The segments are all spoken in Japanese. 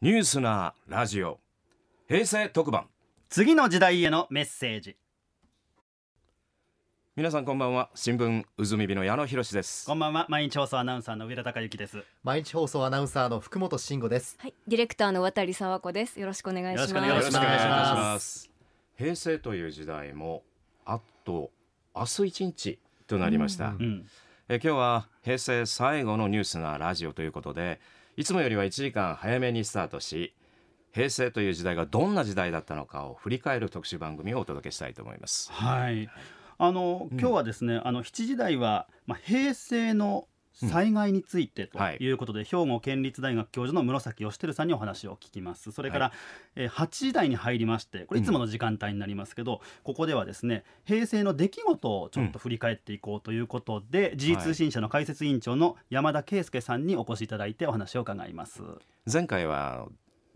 ニュースなラジオ平成特番次の時代へのメッセージ皆さんこんばんは新聞うずみびの矢野博ですこんばんは毎日放送アナウンサーの上田孝之です毎日放送アナウンサーの福本慎吾ですはいディレクターの渡沢子ですよろしくお願いしますよろしくお願いします平成という時代もあと明日一日となりました、うんうん、え今日は平成最後のニュースなラジオということでいつもよりは1時間早めにスタートし平成という時代がどんな時代だったのかを振り返る特集番組をお届けしたいと思います。はいあの今日はですね、うん、あの7時台は、まあ、平成の災害についてということで、うんはい、兵庫県立大学教授の室崎義輝さんにお話を聞きますそれから、はい、えー、8時台に入りましてこれいつもの時間帯になりますけど、うん、ここではですね平成の出来事をちょっと振り返っていこうということで、うん、時事通信社の解説委員長の山田圭介さんにお越しいただいてお話を伺います前回は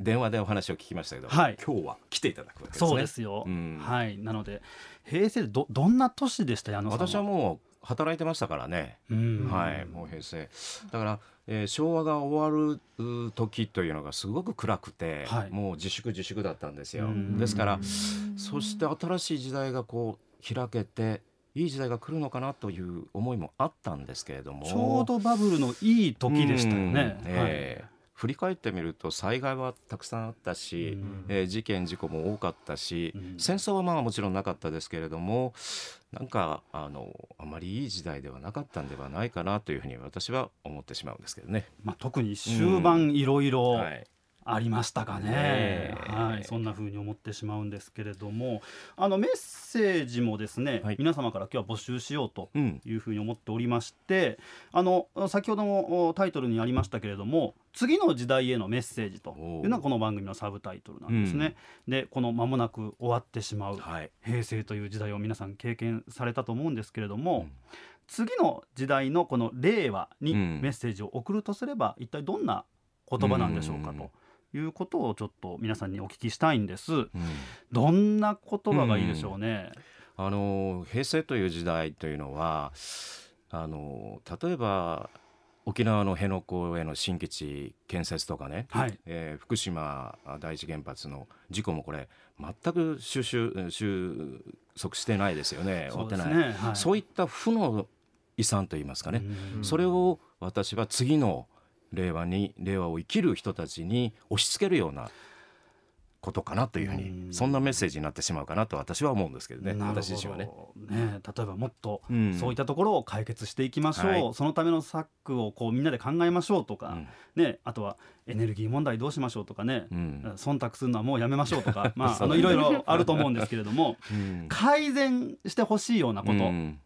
電話でお話を聞きましたけど、はい、今日は来ていただくわけですね。そうですよ、うん、はい、なので平成どどんな年でした私はもう働いてましたからね、はい、もう平成だから、えー、昭和が終わる時というのがすごく暗くて、はい、もう自粛自粛だったんですよですからそして新しい時代がこう開けていい時代が来るのかなという思いもあったんですけれどもちょうどバブルのいい時でしたよね。ねはい振り返ってみると災害はたくさんあったし、うん、えー、事件事故も多かったし、うん、戦争はまあもちろんなかったですけれどもなんかあのあまりいい時代ではなかったんではないかなというふうに私は思ってしまうんですけどね。まあ、特に終盤いろいろありましたかね、はい、そんな風に思ってしまうんですけれどもあのメッセージもですね、はい、皆様から今日は募集しようという風に思っておりまして、うん、あの先ほどもタイトルにありましたけれども次の時代へのメッセージというのがこの番組のサブタイトルなんですね。うん、でこの間もなく終わってしまう、平成という時代を皆さん経験されたと思うんですけれども、うん次の時代のこの令和にメッセージを送るとすれば、一体どんな言葉なんでしょうかと。いうことをちょっと皆さんにお聞きしたいんです、うん、どんな言葉がいいでしょうね、うん、あの平成という時代というのはあの例えば沖縄の辺野古への新基地建設とかね、はい、えー、福島第一原発の事故もこれ全く収集収束してないですよね終わってない、ねはい、そういった負の遺産と言いますかねそれを私は次の令和に令和を生きる人たちに押し付けるようなことかなというふうにそんなメッセージになってしまうかなと私は思うんですけどね私自身はねね例えばもっとそういったところを解決していきましょう、うんそのための策をこうみんなで考えましょうとか、うん、ね、あとはエネルギー問題どうしましょうとかね、うん、忖度するのはもうやめましょうとか、まあ、あのいろいろあると思うんですけれども、改善してほしいようなこと、変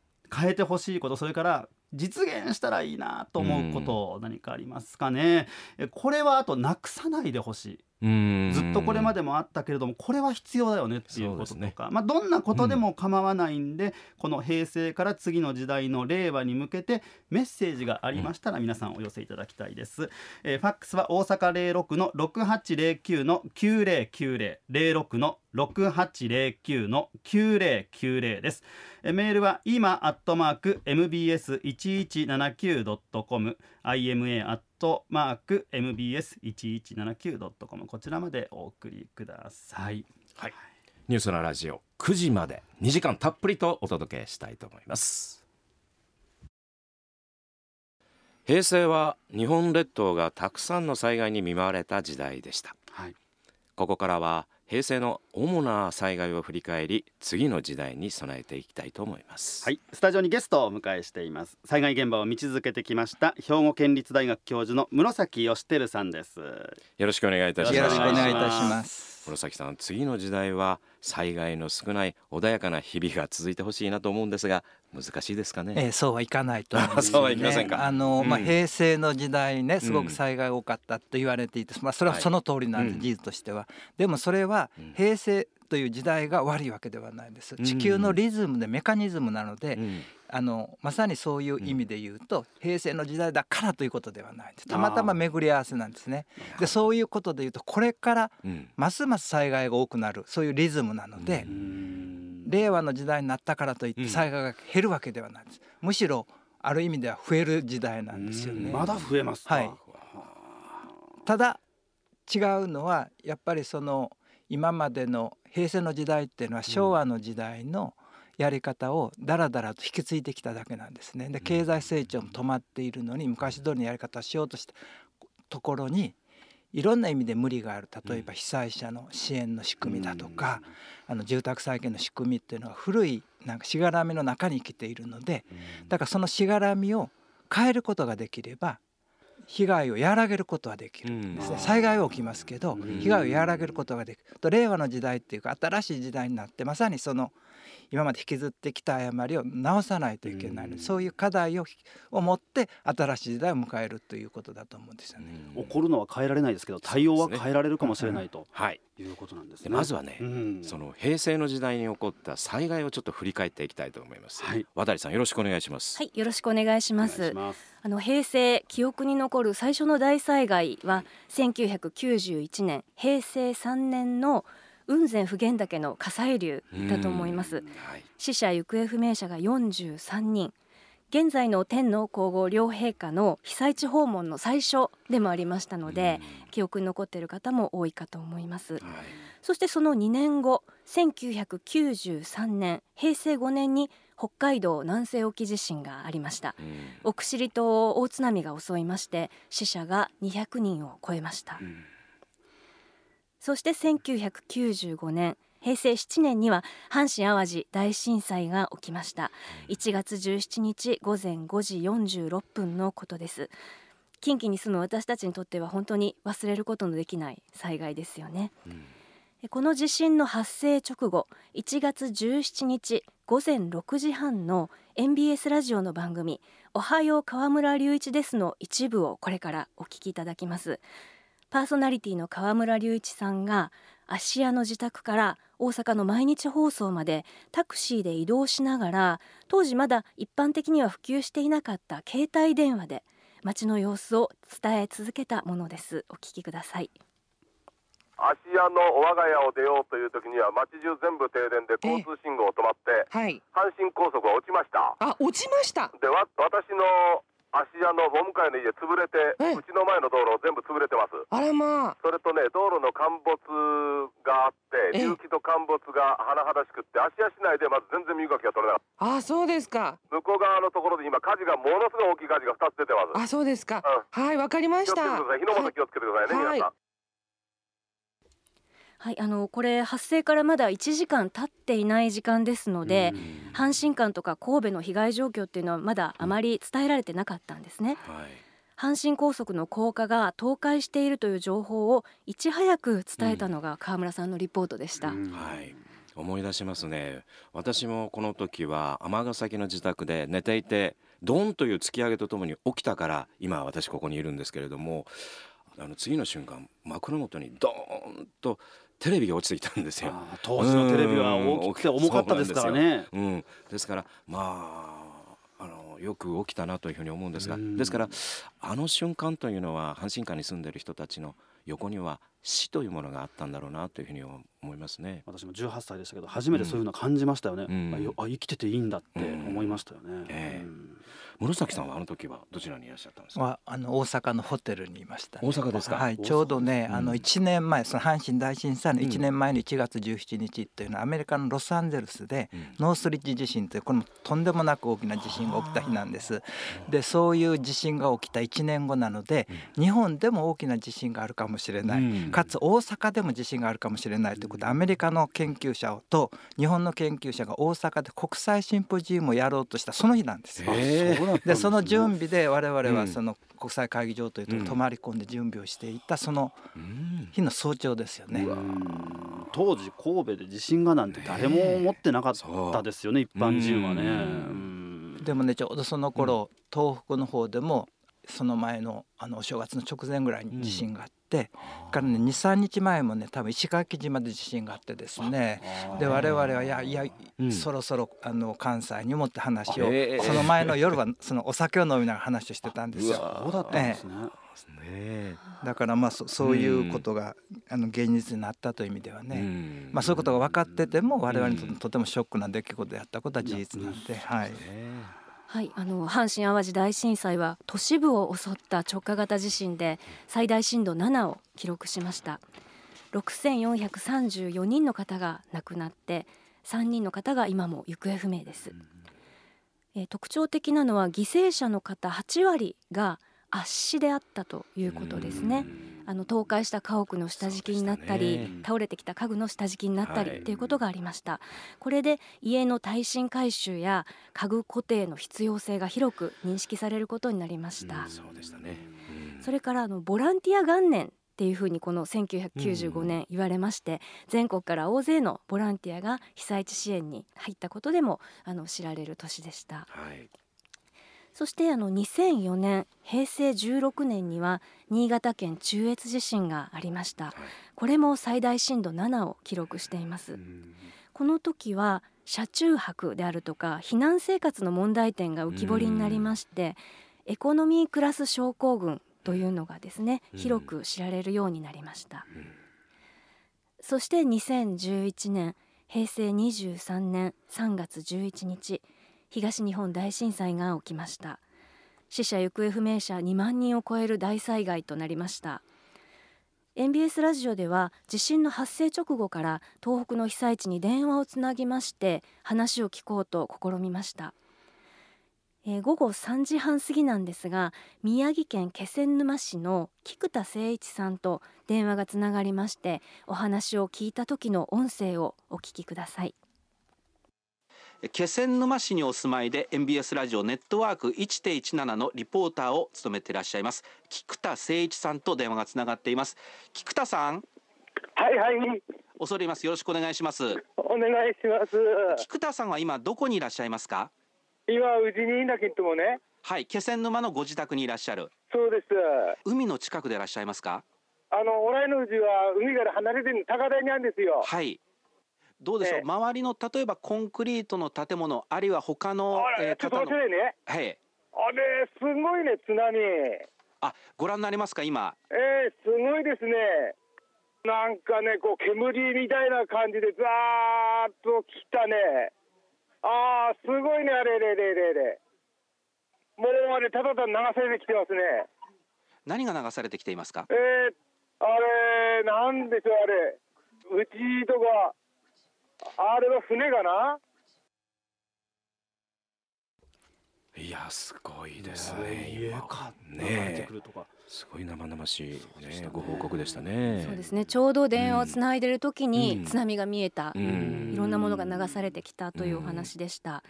えてほしいことそれから実現したらいいなと思うこと何かありますかね、うん、これはあとなくさないでほしいずっとこれまでもあったけれどもこれは必要だよねっていうこととか、ね、まあ、どんなことでも構わないんで、うん、この平成から次の時代の令和に向けてメッセージがありましたら皆さんお寄せいただきたいです、うん、えー、ファックスは大阪06の6809の9090 06の6809の9090です。メールは今アットマーク mbs1179.com ima アットマーク mbs1179.com こちらまでお送りください。はい。ニュースのラジオ9時まで2時間たっぷりとお届けしたいと思います。平成は日本列島がたくさんの災害に見舞われた時代でした。はい、ここからは平成の主な災害を振り返り次の時代に備えていきたいと思いますはいスタジオにゲストをお迎えしています災害現場を見続けてきました兵庫県立大学教授の室崎義輝さんですよろしくお願いいたしますよろしくお願いいたします室崎さん次の時代は災害の少ない穏やかな日々が続いてほしいなと思うんですが難しいですかね、えー、そうはいかないと、ね、そうはいきませあの、うん、まあ、平成の時代ねすごく災害多かったと言われていて、まあ、それはその通りなんです、はい、事実としては。でもそれは平成という時代が悪いわけではないです。地球のリズムでメカニズムなので、うんあのまさにそういう意味で言うと、うん、平成の時代だからということではないたまたま巡り合わせなんですねでそういうことで言うとこれからますます災害が多くなるそういうリズムなので、うん、令和の時代になったからといって災害が減るわけではないです、うん、むしろある意味では増える時代なんですよねまだ増えますはい、ただ違うのはやっぱりその今までの平成の時代っていうのは昭和の時代のやり方をだらだらと引き継いできただけなんですねで経済成長も止まっているのに昔通りのやり方をしようとしたところにいろんな意味で無理がある例えば被災者の支援の仕組みだとか、あの住宅再建の仕組みっていうのは古いなんかしがらみの中に生きているのでだからそのしがらみを変えることができれば被害を和らげることはできるんですね、災害は起きますけど被害を和らげることができると令和の時代っていうか新しい時代になってまさにその今まで引きずってきた誤りを直さないといけない、うん、そういう課題をを持って新しい時代を迎えるということだと思うんですよね。起こるのは変えられないですけど対応は変えられるかもしれないと、ね、はい、いうことなんですね。まずはね、うん、その平成の時代に起こった災害をちょっと振り返っていきたいと思います。はい、渡さんよろしくお願いします。はい、よろしくお願いします。あの平成記憶に残る最初の大災害は1991年平成3年の雲仙普賢岳の火砕流だと思います、はい、死者行方不明者が43人現在の天皇皇后両陛下の被災地訪問の最初でもありましたので、記憶に残っている方も多いかと思います、はい、そしてその2年後1993年平成5年に北海道南西沖地震がありました、奥尻島を大津波が襲いまして死者が200人を超えました、うんそして1995年平成7年には阪神・淡路大震災が起きました1月17日午前5時46分のことです近畿に住む私たちにとっては本当に忘れることのできない災害ですよね、うん、この地震の発生直後1月17日午前6時半の NBS ラジオの番組「おはよう河村隆一です」の一部をこれからお聞きいただきますパーソナリティの河村隆一さんが芦屋の自宅から大阪の毎日放送までタクシーで移動しながら当時まだ一般的には普及していなかった携帯電話で街の様子を伝え続けたものですお聞きください芦屋の我が家を出ようという時には街中全部停電で交通信号止まって、はい、阪神高速は落ちましたあ落ちましたでわ私の芦屋の本向の家潰れてうちの前の道路全部潰れてますあらまあそれとね道路の陥没があって隆起と陥没が甚だしくって芦屋市内でまず全然身動きが取れなかったあそうですか向こう側のところで今火事がものすごい大きい火事が2つ出てますあそうですか、うん、はいわかりました火の元気をつけてくださいね、はい、皆さんはい、あのこれ発生からまだ1時間経っていない時間ですので、阪神間とか神戸の被害状況っていうのはまだあまり伝えられてなかったんですね。はい阪神高速の高架が倒壊しているという情報をいち早く伝えたのが川村さんのリポートでした。うんはい思い出しますね私もこの時は尼崎の自宅で寝ていてドンという突き上げとともに起きたから今私ここにいるんですけれどもあの次の瞬間枕元にドーンとテレビが落ちてきたんですよ当時のテレビは大きくて重かったですからねうん、ですからまあよく起きたなというふうに思うんですがですからあの瞬間というのは阪神間に住んでる人たちの横には死というものがあったんだろうなというふうに思思いますね私も18歳でしたけど初めてそういうの感じましたよね、うん、あ生きてていいんだって思いましたよね、えー、室崎さんはあの時はどちらにいらっしゃったんですかあの大阪のホテルにいました、ね、大阪ですか、はい、ちょうどね、あの1年前その阪神大震災の1年前の1月17日っていうのはアメリカのロサンゼルスでノースリッジ地震というこれもとんでもなく大きな地震が起きた日なんですでそういう地震が起きた1年後なので、日本でも大きな地震があるかもしれない、かつ大阪でも地震があるかもしれないというでアメリカの研究者と日本の研究者が大阪で国際シンポジウムをやろうとしたその日なんですよ。えー、でその準備で我々はその国際会議場というところに泊まり込んで準備をしていたその日の早朝ですよね。当時神戸で地震がなんて誰も思ってなかったですよね、一般人はね。でもねちょうどその頃、東北の方でもその前のあのお正月の直前ぐらいに地震があって。てからね23日前もね多分石垣島で地震があってですねで我々はいやいや、うん、そろそろあの関西にもって話を、その前の夜はそのお酒を飲みながら話をしてたんですよ。そうだったんですね、えー、だからまあそそういうことが、あの現実になったという意味ではね、まあ、そういうことが分かってても我々にとってとてもショックな出来事であったことは事実なんで。はい、はい、あの阪神・淡路大震災は都市部を襲った直下型地震で最大震度7を記録しました6434人の方が亡くなって3人の方が今も行方不明です、え特徴的なのは犠牲者の方8割が圧死であったということですね、あの倒壊した家屋の下敷きになったり、ね、倒れてきた家具の下敷きになったり、ということがありましたこれで家の耐震改修や家具固定の必要性が広く認識されることになりました、うん、そうでしたね、うん、それからあのボランティア元年っていうふうにこの1995年言われまして、全国から大勢のボランティアが被災地支援に入ったことでもあの知られる年でした。はいそしてあの2004年平成16年には新潟県中越地震がありました、これも最大震度7を記録していますこの時は車中泊であるとか避難生活の問題点が浮き彫りになりましてエコノミークラス症候群というのがですね広く知られるようになりましたそして2011年平成23年3月11日東日本大震災が起きました死者行方不明者2万人を超える大災害となりました NBS ラジオでは地震の発生直後から東北の被災地に電話をつなぎまして話を聞こうと試みました、えー、午後3時半過ぎなんですが宮城県気仙沼市の菊田誠一さんと電話がつながりましてお話を聞いた時の音声をお聞きください気仙沼市にお住まいで MBS ラジオネットワーク1.17のリポーターを務めていらっしゃいます菊田誠一さんと電話がつながっています菊田さんはいはい恐れ入ますよろしくお願いしますお願いします菊田さんは今どこにいらっしゃいますか今宇治にいんだけどもねはい気仙沼のご自宅にいらっしゃるそうです海の近くでいらっしゃいますかあのおらいの宇治は海から離れてる高台にあるんですよはいどうでしょう、えー、周りの例えばコンクリートの建物、あるいは他の、えー、ちょっと待ってね。はい。あれ、すごいね、津波。あ、ご覧になりますか、今。ええー、すごいですね。なんかね、こう、煙みたいな感じで、ザーッと来たね。ああ、すごいね、あれれれれれ。もうあれ、ただただ流されてきてますね。何が流されてきていますかええー、あれ、なんでしょう、あれ。うちとか、あれは船がないやすごいですね。家かねすごい生々しい、ねご報告でしたね。そうですねちょうど電話をつないでる時に津波が見えた、いろんなものが流されてきたというお話でした。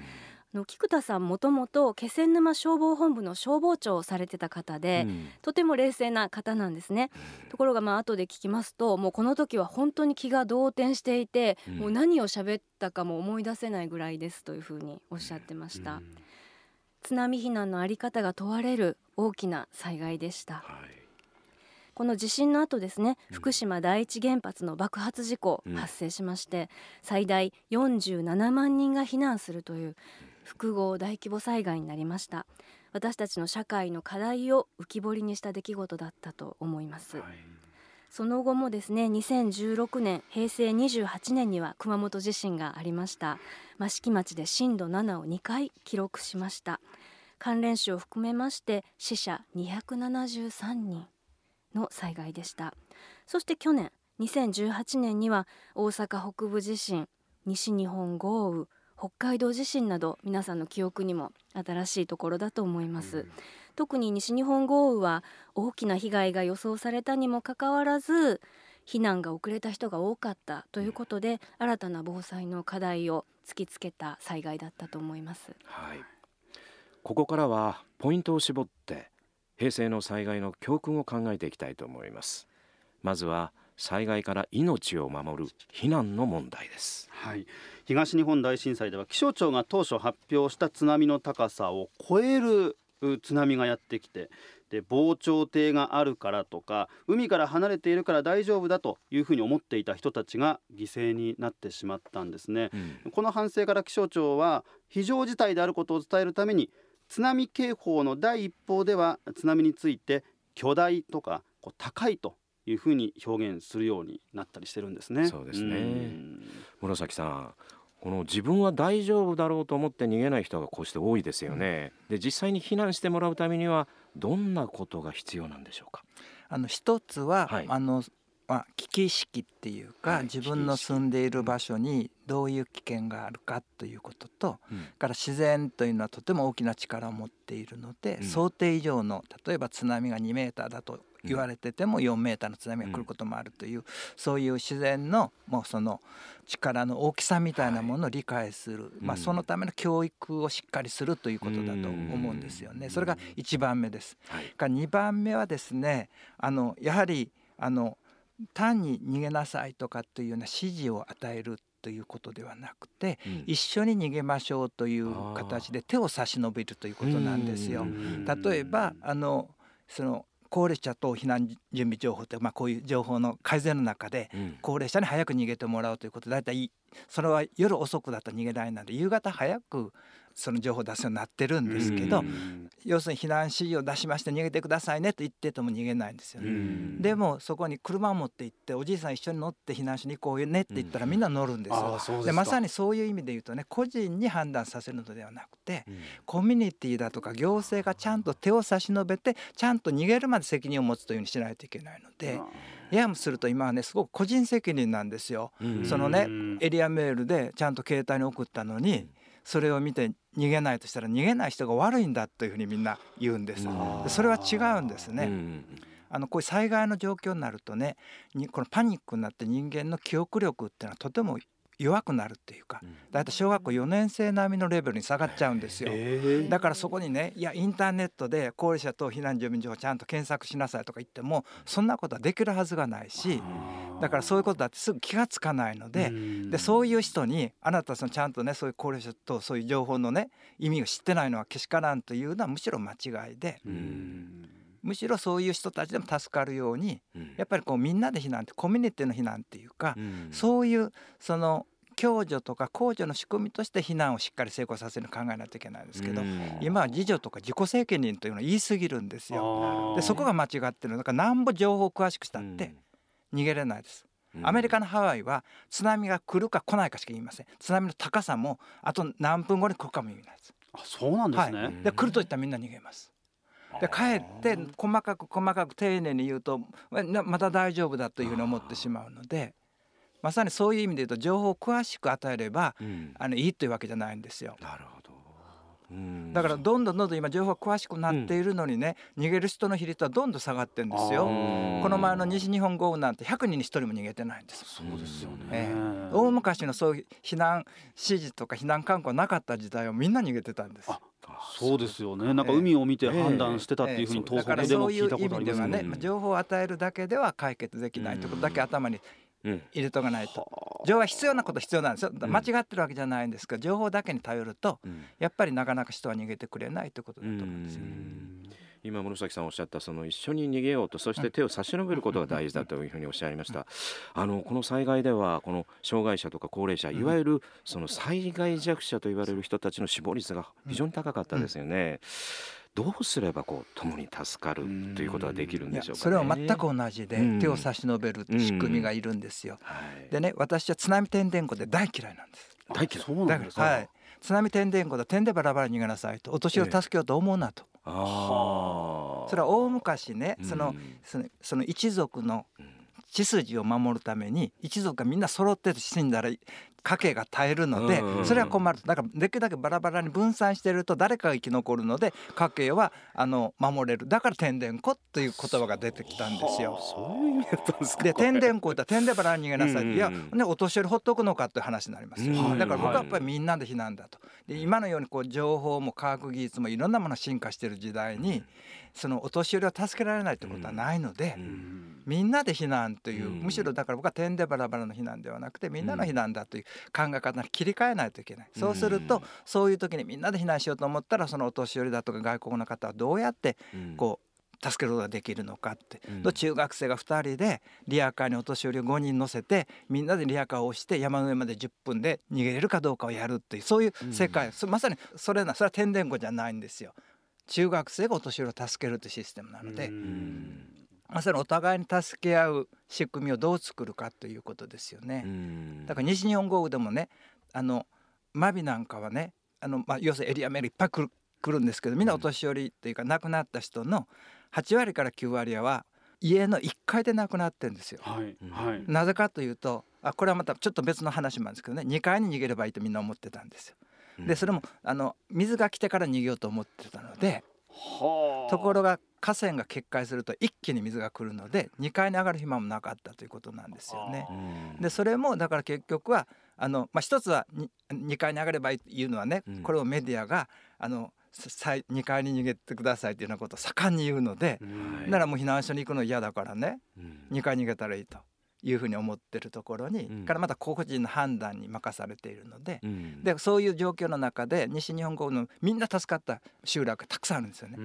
の菊田さんもともと気仙沼消防本部の消防長をされてた方で、うん、とても冷静な方なんですねところがまあ後で聞きますともうこの時は本当に気が動転していて、うん、もう何を喋ったかも思い出せないぐらいですというふうにおっしゃってました、うん、津波避難のあり方が問われる大きな災害でした、はいこの地震の後ですね福島第一原発の爆発事故発生しまして、最大47万人が避難するという複合大規模災害になりました私たちの社会の課題を浮き彫りにした出来事だったと思います、はい、その後もですね2016年平成28年には熊本地震がありました益城町で震度7を2回記録しました関連死を含めまして死者273人の災害でしたそして去年2018年には大阪北部地震西日本豪雨北海道地震など皆さんの記憶にも新しいところだと思います、うん、特に西日本豪雨は大きな被害が予想されたにもかかわらず避難が遅れた人が多かったということで、うん、新たな防災の課題を突きつけた災害だったと思います、はい、ここからはポイントを絞って平成の災害の教訓を考えていきたいと思いますまずは災害から命を守る避難の問題です、はい、東日本大震災では気象庁が当初発表した津波の高さを超える津波がやってきてで防潮堤があるからとか海から離れているから大丈夫だというふうに思っていた人たちが犠牲になってしまったんですね、うん、この反省から気象庁は非常事態であることを伝えるために津波警報の第一報では津波について巨大とかこう高いというふうに表現するようになったりしてるんですね。そうですね、紫さんこの自分は大丈夫だろうと思って逃げない人がこうして多いですよね。で実際に避難してもらうためにはどんなことが必要なんでしょうか。あの一つは、はい、あのまあ、危機意識っていうか、はい、自分の住んでいる場所にどういう危険があるかということと、うん、から自然というのはとても大きな力を持っているので、うん、想定以上の例えば津波が2メーターだと言われてても4メーターの津波が来ることもあるという、うん、そういう自然のもうその力の大きさみたいなものを理解する、はい、まあ、そのための教育をしっかりするということだと思うんですよね。それが1番目です、はい、2番目はですねあのやはりあの単に逃げなさいとかというような指示を与えるということではなくて、うん、一緒に逃げましょうという形で手を差し伸べるということなんですよ。例えばあのその高齢者等避難準備情報って、まあ、こういう情報の改善の中で、高齢者に早く逃げてもらうということだいたいそれは夜遅くだったら逃げられないので夕方早くその情報を出すようになってるんですけど、要するに避難指示を出しまして逃げてくださいねと言ってても逃げないんですよ、ね、でもそこに車を持って行っておじいさん一緒に乗って避難しに行こうねって言ったらみんな乗るんですよ、うん、でまさにそういう意味で言うとね個人に判断させるのではなくて、コミュニティだとか行政がちゃんと手を差し伸べてちゃんと逃げるまで責任を持つというふうにしないといけないので。ややすると今はねすごく個人責任なんですよ、そのねエリアメールでちゃんと携帯に送ったのに、それを見て逃げないとしたら逃げない人が悪いんだというふうにみんな言うんです。それは違うんですね。あのこういう災害の状況になるとねにこのパニックになって人間の記憶力っていうのはとても弱くなるっていうか、だいたい小学校4年生並みのレベルに下がっちゃうんですよ、だからそこにねいやインターネットで高齢者等避難住民情報ちゃんと検索しなさいとか言ってもそんなことはできるはずがないしだからそういうことだってすぐ気が付かないのででそういう人にあなたそのちゃんとねそういう高齢者とそういう情報のね意味を知ってないのはけしからんというのはむしろ間違いで。むしろそういう人たちでも助かるように、やっぱりこうみんなで避難ってコミュニティの避難っていうか、そういうその共助とか公助の仕組みとして避難をしっかり成功させるの考えないといけないんですけど、今は自助とか自己責任というのは言い過ぎるんですよ。でそこが間違ってるだからなんぼ情報を詳しくしたって逃げれないです。アメリカのハワイは津波が来るか来ないかしか言いません津波の高さもあと何分後に来るかも言えないですあそうなんですね、はい、で来るといったらみんな逃げますでかえって細かく細かく丁寧に言うとまだ大丈夫だというふうに思ってしまうのでまさにそういう意味で言うと情報を詳しく与えれば、うん、あのいいというわけじゃないんですよ。なるほどだからどんどんどんどん今情報詳しくなっているのにね、逃げる人の比率はどんどん下がってんですよこの前の西日本豪雨なんて100人に1人も逃げてないんですそうですよね、えー、大昔のそういう避難指示とか避難勧告なかった時代をみんな逃げてたんですそうですよねなんか海を見て判断してたっていうふうに東北でも聞いたことありますね、情報を与えるだけでは解決できないということだけ頭に入れとかないと、うん、情報は必要なこと必要なんですよ間違ってるわけじゃないんですが、情報だけに頼ると、やっぱりなかなか人は逃げてくれないということだと思うんですよね。今室崎さんおっしゃったその一緒に逃げようとそして手を差し伸べることが大事だというふうにおっしゃいました。あのこの災害ではこの障害者とか高齢者いわゆるその災害弱者と言われる人たちの死亡率が非常に高かったですよね。うんうんどうすればこう共に助かるということはできるんでしょうか、ね、それは全く同じで、手を差し伸べる仕組みがいるんですよ。はい、でね私は津波天然語で大嫌いなんです。大嫌いそうなんですか、はい、津波天然語で天でバラバラ逃げなさいとお年を助けようと思うなと。ええ、あそれは大昔ねその,、その一族の血筋を守るために一族がみんな揃って死んだら家計が耐えるのでそれは困るだからできるだけバラバラに分散してると誰かが生き残るので家計はあの守れるだから天然子という言葉が出てきたんですよ。そういう意味です天然子って天然バラ逃げなさい、いや、ね、お年寄りほっとくのかという話になります、うだから僕はやっぱりみんなで避難だと。で今のようにこう情報も科学技術もいろんなもの進化している時代にそのお年寄りは助けられないということはないので。うんうんみんなで避難という、むしろだから僕は点でバラバラの避難ではなくてみんなの避難だという考え方に切り替えないといけない、そうするとそういう時にみんなで避難しようと思ったらそのお年寄りだとか外国の方はどうやってこう、助けることができるのかって、うん、中学生が2人でリアカーにお年寄りを5人乗せてみんなでリアカーを押して山の上まで10分で逃げれるかどうかをやるっていうそういう世界、うん、まさにそれなそれは天然語じゃないんですよ。中学生がお年寄りを助けるというシステムなので。うんまさにお互いに助け合う仕組みをどう作るかということですよね。だから西日本豪雨でもねあのマビなんかはねあの、まあ、要するにエリアメールいっぱい来る来るんですけどみんなお年寄りというか亡くなった人の8割から9割は家の1階で亡くなってるんですよ。はいはい、なぜかというとあこれはまたちょっと別の話なんですけどね2階に逃げればいいとみんな思ってたんですよ。でそれもあの水が来てから逃げようと思ってたのでところが河川が決壊すると一気に水が来るので2階に上がる暇もなかったということなんですよね。でそれもだから結局はあの、まあ、一つは 2, 階に上がればいいというのはね、うん、これをメディアがあの2階に逃げてくださいというようなことを盛んに言うので、うん、ならもう避難所に行くの嫌だからね、うん、2階に逃げたらいいと。いうふうに思ってるところに、うん、からまた個々人の判断に任されているのでうん、でそういう状況の中で西日本豪雨のみんな助かった集落がたくさんあるんですよね。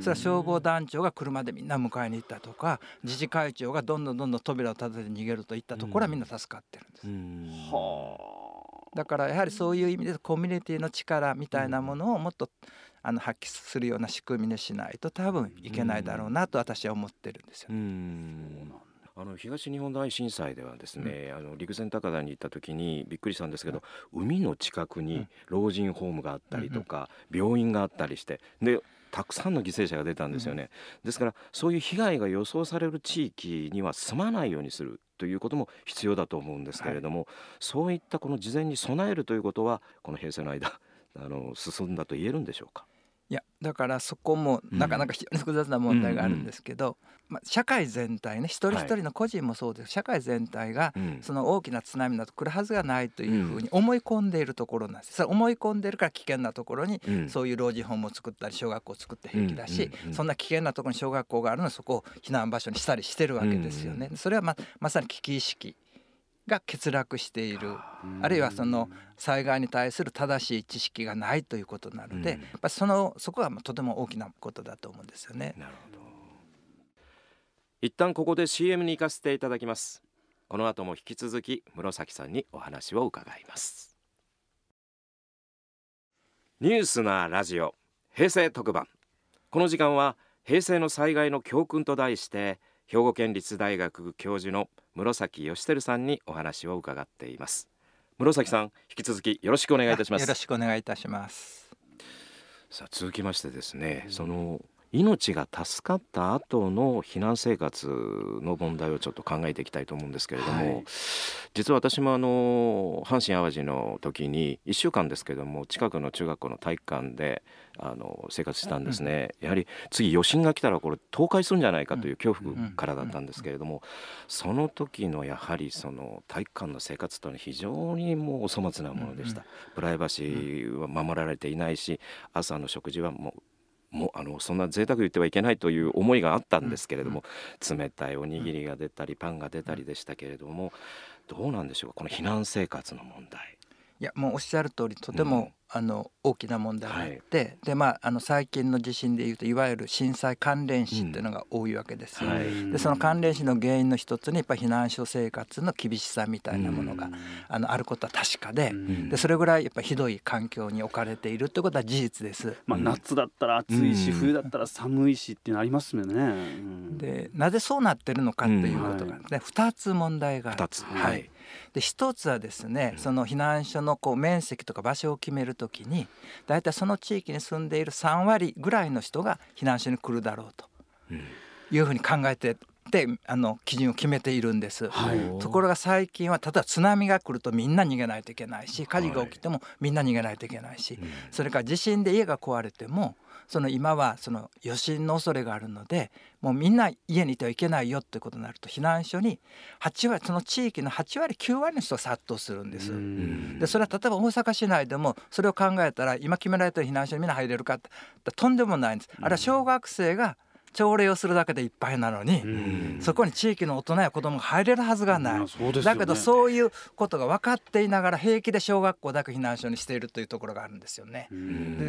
それは消防団長が車でみんな迎えに行ったとか自治会長がどんどんどんどん扉を立てて逃げるといったところはみんな助かってるんです。だからやはりそういう意味でコミュニティの力みたいなものをもっとあの発揮するような仕組みにしないと多分いけないだろうなと私は思ってるんですよね。あの東日本大震災ではですね、うん、あの陸前高田に行った時にびっくりしたんですけど、うん、海の近くに老人ホームがあったりとか、うん、病院があったりしてでたくさんの犠牲者が出たんですよね、ですからそういう被害が予想される地域には住まないようにするということも必要だと思うんですけれども、はい、そういったこの事前に備えるということはこの平成の間あの進んだと言えるんでしょうかいやだからそこもなかなか非常に複雑な問題があるんですけど、まあ、社会全体ね一人一人の個人もそうです、社会全体がその大きな津波など来るはずがないというふうに思い込んでいるところなんですそ思い込んでるから危険なところにそういう老人ホームを作ったり小学校を作って平気だし、そんな危険なところに小学校があるのはそこを避難場所にしたりしてるわけですよね。それはままさに危機意識が欠落しているあるいはその災害に対する正しい知識がないということなので、うん、そのそこはとても大きなことだと思うんですよね。なるほど一旦ここで CM に行かせていただきます。この後も引き続き室崎さんにお話を伺います。ニュースなラジオ平成特番この時間は平成の災害の教訓と題して兵庫県立大学教授の室崎義輝さんにお話を伺っています室崎さん引き続きよろしくお願いいたしますよろしくお願いいたしますさあ続きましてですね、うん、その命が助かった後の避難生活の問題をちょっと考えていきたいと思うんですけれども、はい、実は私もあの阪神・淡路の時に1週間ですけれども近くの中学校の体育館であの生活したんですね、うん、やはり次余震が来たらこれ倒壊するんじゃないかという恐怖からだったんですけれども、その時のやはりその体育館の生活というのは非常にもうお粗末なものでした。プライバシーは守られていないし朝の食事はもうもあのそんな贅沢言ってはいけないという思いがあったんですけれども、冷たいおにぎりが出たりパンが出たりでしたけれどもどうなんでしょうこの避難生活の問題。いやもうおっしゃる通りとてもあの大きな問題があって、はい、でまあ、あの最近の地震でいうといわゆる震災関連死っていうのが多いわけです、うんはい、でその関連死の原因の一つにやっぱ避難所生活の厳しさみたいなものが、うん、あのあることは確かでうん、でそれぐらいやっぱひどい環境に置かれているってことは事実です、まあ、夏だったら暑いし、冬だったら寒いしっていうのありますよね、でなぜそうなってるのかっていうことがね、ねはい、2つ問題がある。はいで一つはですね、その避難所のこう面積とか場所を決めるときに大体その地域に住んでいる3割ぐらいの人が避難所に来るだろうというふうに考えてっあの基準を決めているんです、はい、ところが最近は例えば津波が来るとみんな逃げないといけないし火事が起きてもみんな逃げないといけないし、はい、それから地震で家が壊れてもその今はその余震の恐れがあるのでもうみんな家にいてはいけないよってことになると避難所に8割その地域の8割9割の人が殺到するんですでそれは例えば大阪市内でもそれを考えたら今決められてる避難所にみんな入れるかってとんでもないんですあれは小学生が朝礼をするだけでいっぱいなのに、そこに地域の大人や子供が入れるはずがない、ね、だけどそういうことが分かっていながら平気で小学校だけ避難所にしているというところがあるんですよね、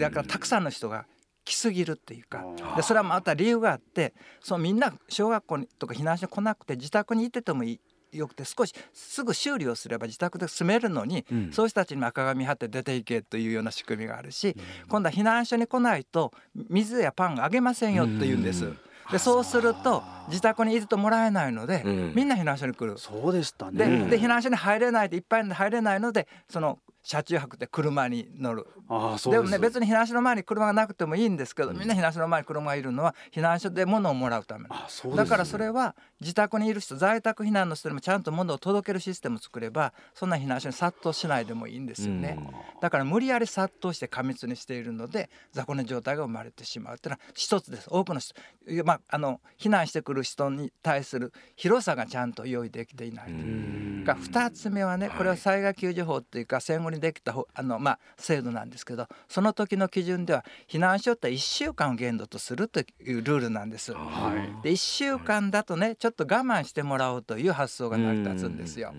だからたくさんの人がきすぎるっていうかでそれはまた理由があってそのみんな小学校にとか避難所来なくて自宅にいててもいいよくて少しすぐ修理をすれば自宅で住めるのに、うん、そういう人たちに赤紙貼って出ていけというような仕組みがあるし、うん、今度は避難所に来ないと水やパンがあげませんよって言うんです。うん、でそうすると自宅にいるともらえないので、みんな避難所に来るそうでしたねで避難所に入れないでいっぱい入れないのでその車中泊で車に乗るででもね別に避難所の前に車がなくてもいいんですけど、みんな避難所の前に車がいるのは避難所で物をもらうためだからそれは自宅にいる人在宅避難の人にもちゃんと物を届けるシステムを作ればそんな避難所に殺到しないでもいいんですよね、うん、だから無理やり殺到して過密にしているので雑魚の状態が生まれてしまうというのは一つです多くの人、まあ、あの避難してくる人に対する広さがちゃんと用意できていないとう2つ目はねこれは災害救助法というか戦後にできたあの、まあ、制度なんですけどその時の基準では避難所って1週間を限度とするというルールなんです。はい、で1週間だとねちょっっと我慢してもらおうという発想が成り立つんですよ。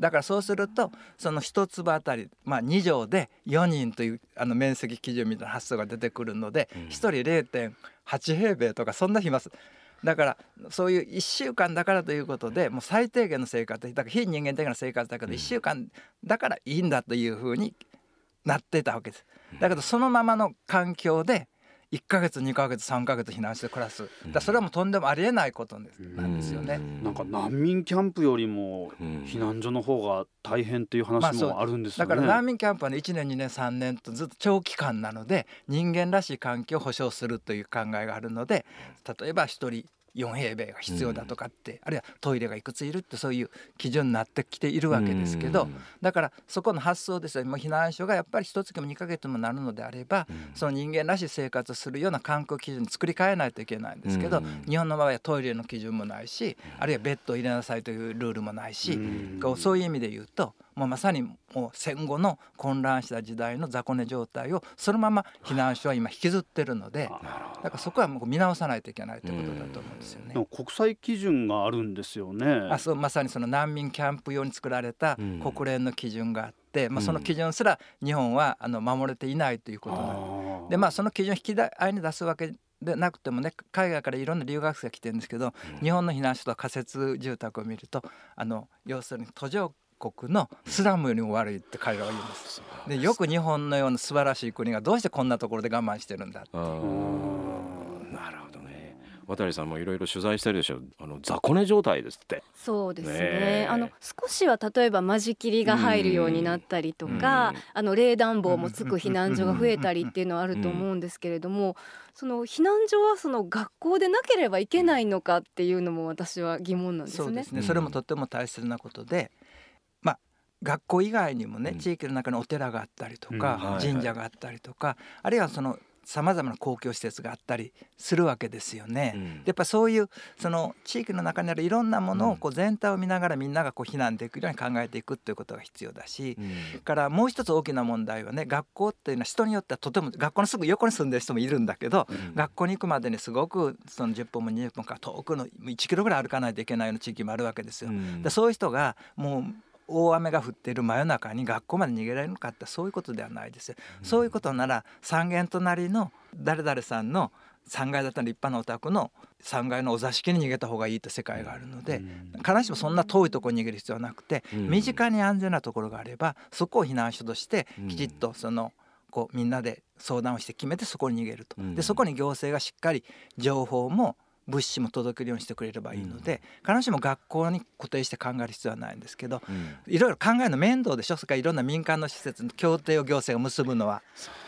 だからそうするとその1粒あたり、まあ、2畳で4人というあの面積基準みたいな発想が出てくるので、うん、1人0.8平米とかそんな日ます。だからそういう1週間だからということでもう最低限の生活だから非人間的な生活だけど1週間だからいいんだというふうになってたわけです。だけどそのままの環境で1か月2か月3か月避難して暮らすだそれはもうとんでもありえないことです、なんですよね。なんか難民キャンプよりも避難所の方が大変っていう話もあるんです、ねまあ、だから難民キャンプはね1年2年3年とずっと長期間なので人間らしい環境を保障するという考えがあるので例えば1人4平米が必要だとかって、うん、あるいはトイレがいくついるってそういう基準になってきているわけですけど、うん、だからそこの発想ですねもう避難所がやっぱり1月も2ヶ月もなるのであれば、うん、その人間らしい生活をするような環境基準に作り変えないといけないんですけど、日本の場合はトイレの基準もないしあるいはベッドを入れなさいというルールもないし、こうそういう意味で言うともうまさにもう戦後の混乱した時代の雑魚寝状態をそのまま避難所は今引きずってるのでだからそこはもう見直さないといけないということだと思うんですよね。国際基準があるんですよねあそうまさにその難民キャンプ用に作られた国連の基準があって、まあ、その基準すら日本はあの守れていないということなんでで、まあ、その基準を引き合いに出すわけでなくてもね海外からいろんな留学生が来てるんですけど、日本の避難所と仮設住宅を見るとあの要するに途上国のスラムよりも悪いって彼らは言うんです。でよく日本のような素晴らしい国がどうしてこんなところで我慢してるんだって。なるほどね。渡さんもいろいろ取材してるでしょあの雑魚寝状態ですってそうですね、ね、あの少しは例えば間仕切りが入るようになったりとかあの冷暖房もつく避難所が増えたりっていうのはあると思うんですけれどもその避難所はその学校でなければいけないのかっていうのも私は疑問なんですね。そうですねそれもとっても大切なことで、学校以外にもね地域の中にお寺があったりとか、神社があったりとか、あるいはそのさまざまな公共施設があったりするわけですよね。やっぱそういうその地域の中にあるいろんなものをこう全体を見ながらみんながこう避難できるように考えていくということが必要だし、からもう一つ大きな問題はね学校っていうのは人によってはとても学校のすぐ横に住んでる人もいるんだけど、学校に行くまでにすごくその10分も20分か遠くの1キロぐらい歩かないといけないような地域もあるわけですよ。でそういう人がもう大雨が降っている真夜中に学校まで逃げられるのかってそういうことではないですよ、うん、そういうことなら三軒隣の誰々さんの3階建ての立派なお宅の3階のお座敷に逃げた方がいいって世界があるので、必ずしもそんな遠いところに逃げる必要はなくて、身近に安全なところがあればそこを避難所としてきちっとその、こうみんなで相談をして決めてそこに逃げると、でそこに行政がしっかり情報も物資も届けるようにしてくれればいいので、うん、必ずしも学校に固定して考える必要はないんですけど、うん、いろいろ考えるの面倒でしょそれからいろんな民間の施設の協定を行政が結ぶのは。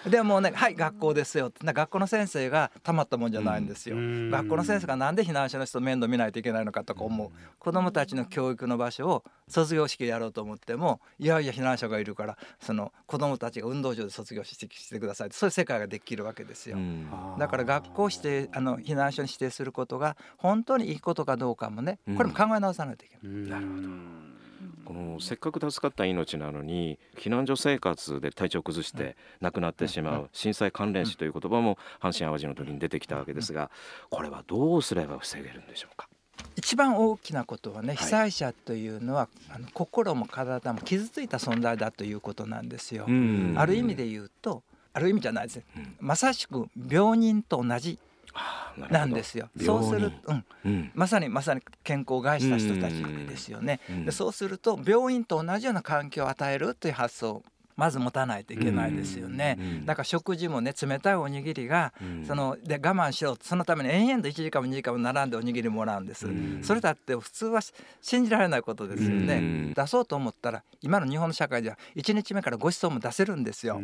でもね「はい学校ですよ」って学校の先生がたまったもんじゃないんですよ。うん、学校の先生がなんで避難者の人面倒見ないといけないのかとか思う、子どもたちの教育の場所を卒業式やろうと思ってもいやいや避難者がいるからその子どもたちが運動場で卒業してしてくださいってそういう世界ができるわけですよ。だから学校指定あの避難所に指定することことが本当にいいことかどうかもねこれも考え直さないといけない。うん、なるほどこのせっかく助かった命なのに避難所生活で体調を崩して亡くなってしまう震災関連死という言葉も阪神・淡路の時に出てきたわけですがこれはどうすれば防げるんでしょうか一番大きなことはね被災者というのは、あの心も体も傷ついた存在だということなんですよ。ある意味で言うとある意味じゃないです、まさしく病人と同じなんですよ。そうするうん、まさにまさに健康を害した人たちですよね。でそうすると病院と同じような環境を与えるという発想まず持たないといけないですよね、うんうん、だから食事もね冷たいおにぎりが、うん、そので我慢しろそのために延々と1時間も2時間も並んでおにぎりもらうんです、それだって普通は信じられないことですよね、出そうと思ったら今の日本の社会では1日目からご馳走も出せるんですよ、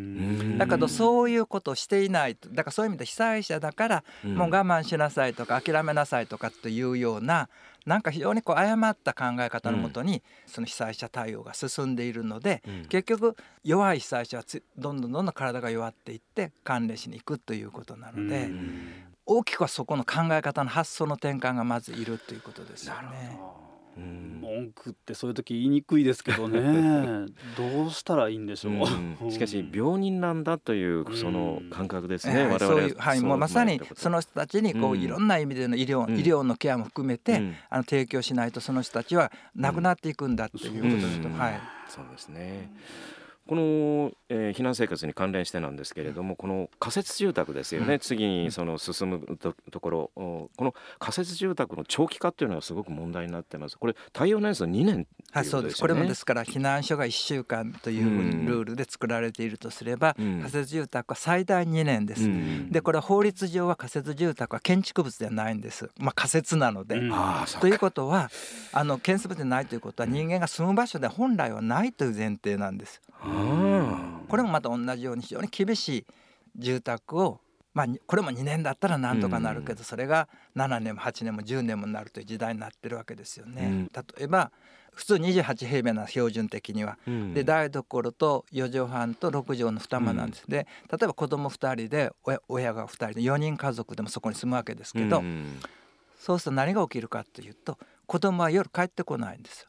だけどそういうことをしていないとだからそういう意味で被災者だからもう我慢しなさいとか諦めなさいとかというようななんか非常にこう誤った考え方のもとに、その被災者対応が進んでいるので、結局弱い被災者はどんどんどんどん体が弱っていって関連しに行くということなので、大きくはそこの考え方の発想の転換がまずいるということですよね。文句ってそういう時言いにくいですけどね どうしたらいいんでしょう、しかし病人なんだというその感覚ですね、我々うはい、もうまさにその人たちにこう、いろんな意味での医療,、医療のケアも含めて、あの提供しないとその人たちは亡くなっていくんだっていうことですはいそうですね、この、えー、避難生活に関連してなんですけれども、この仮設住宅ですよね、うん、次にその進むところ、この仮設住宅の長期化っていうのはすごく問題になってます、これ、対応年数は2年と、ね、そうですこれもですから、避難所が1週間というルールで作られているとすれば、うん、仮設住宅は最大2年です、うん、でこれ、法律上は仮設住宅は建築物ではないんです、まあ、仮設なので。ということは、あの建設物でないということは、人間が住む場所で本来はないという前提なんです。うんこれもまた同じように非常に厳しい住宅をまあ、これも2年だったらなんとかなるけど、それが7年も8年も10年もなるという時代になってるわけですよね。うん、例えば普通28平米な標準的には、うん、で台所と4畳半と6畳の2間なんです、うん、で例えば子供2人で親が2人で4人家族でもそこに住むわけですけど、そうすると何が起きるかというと子供は夜帰ってこないんですよ。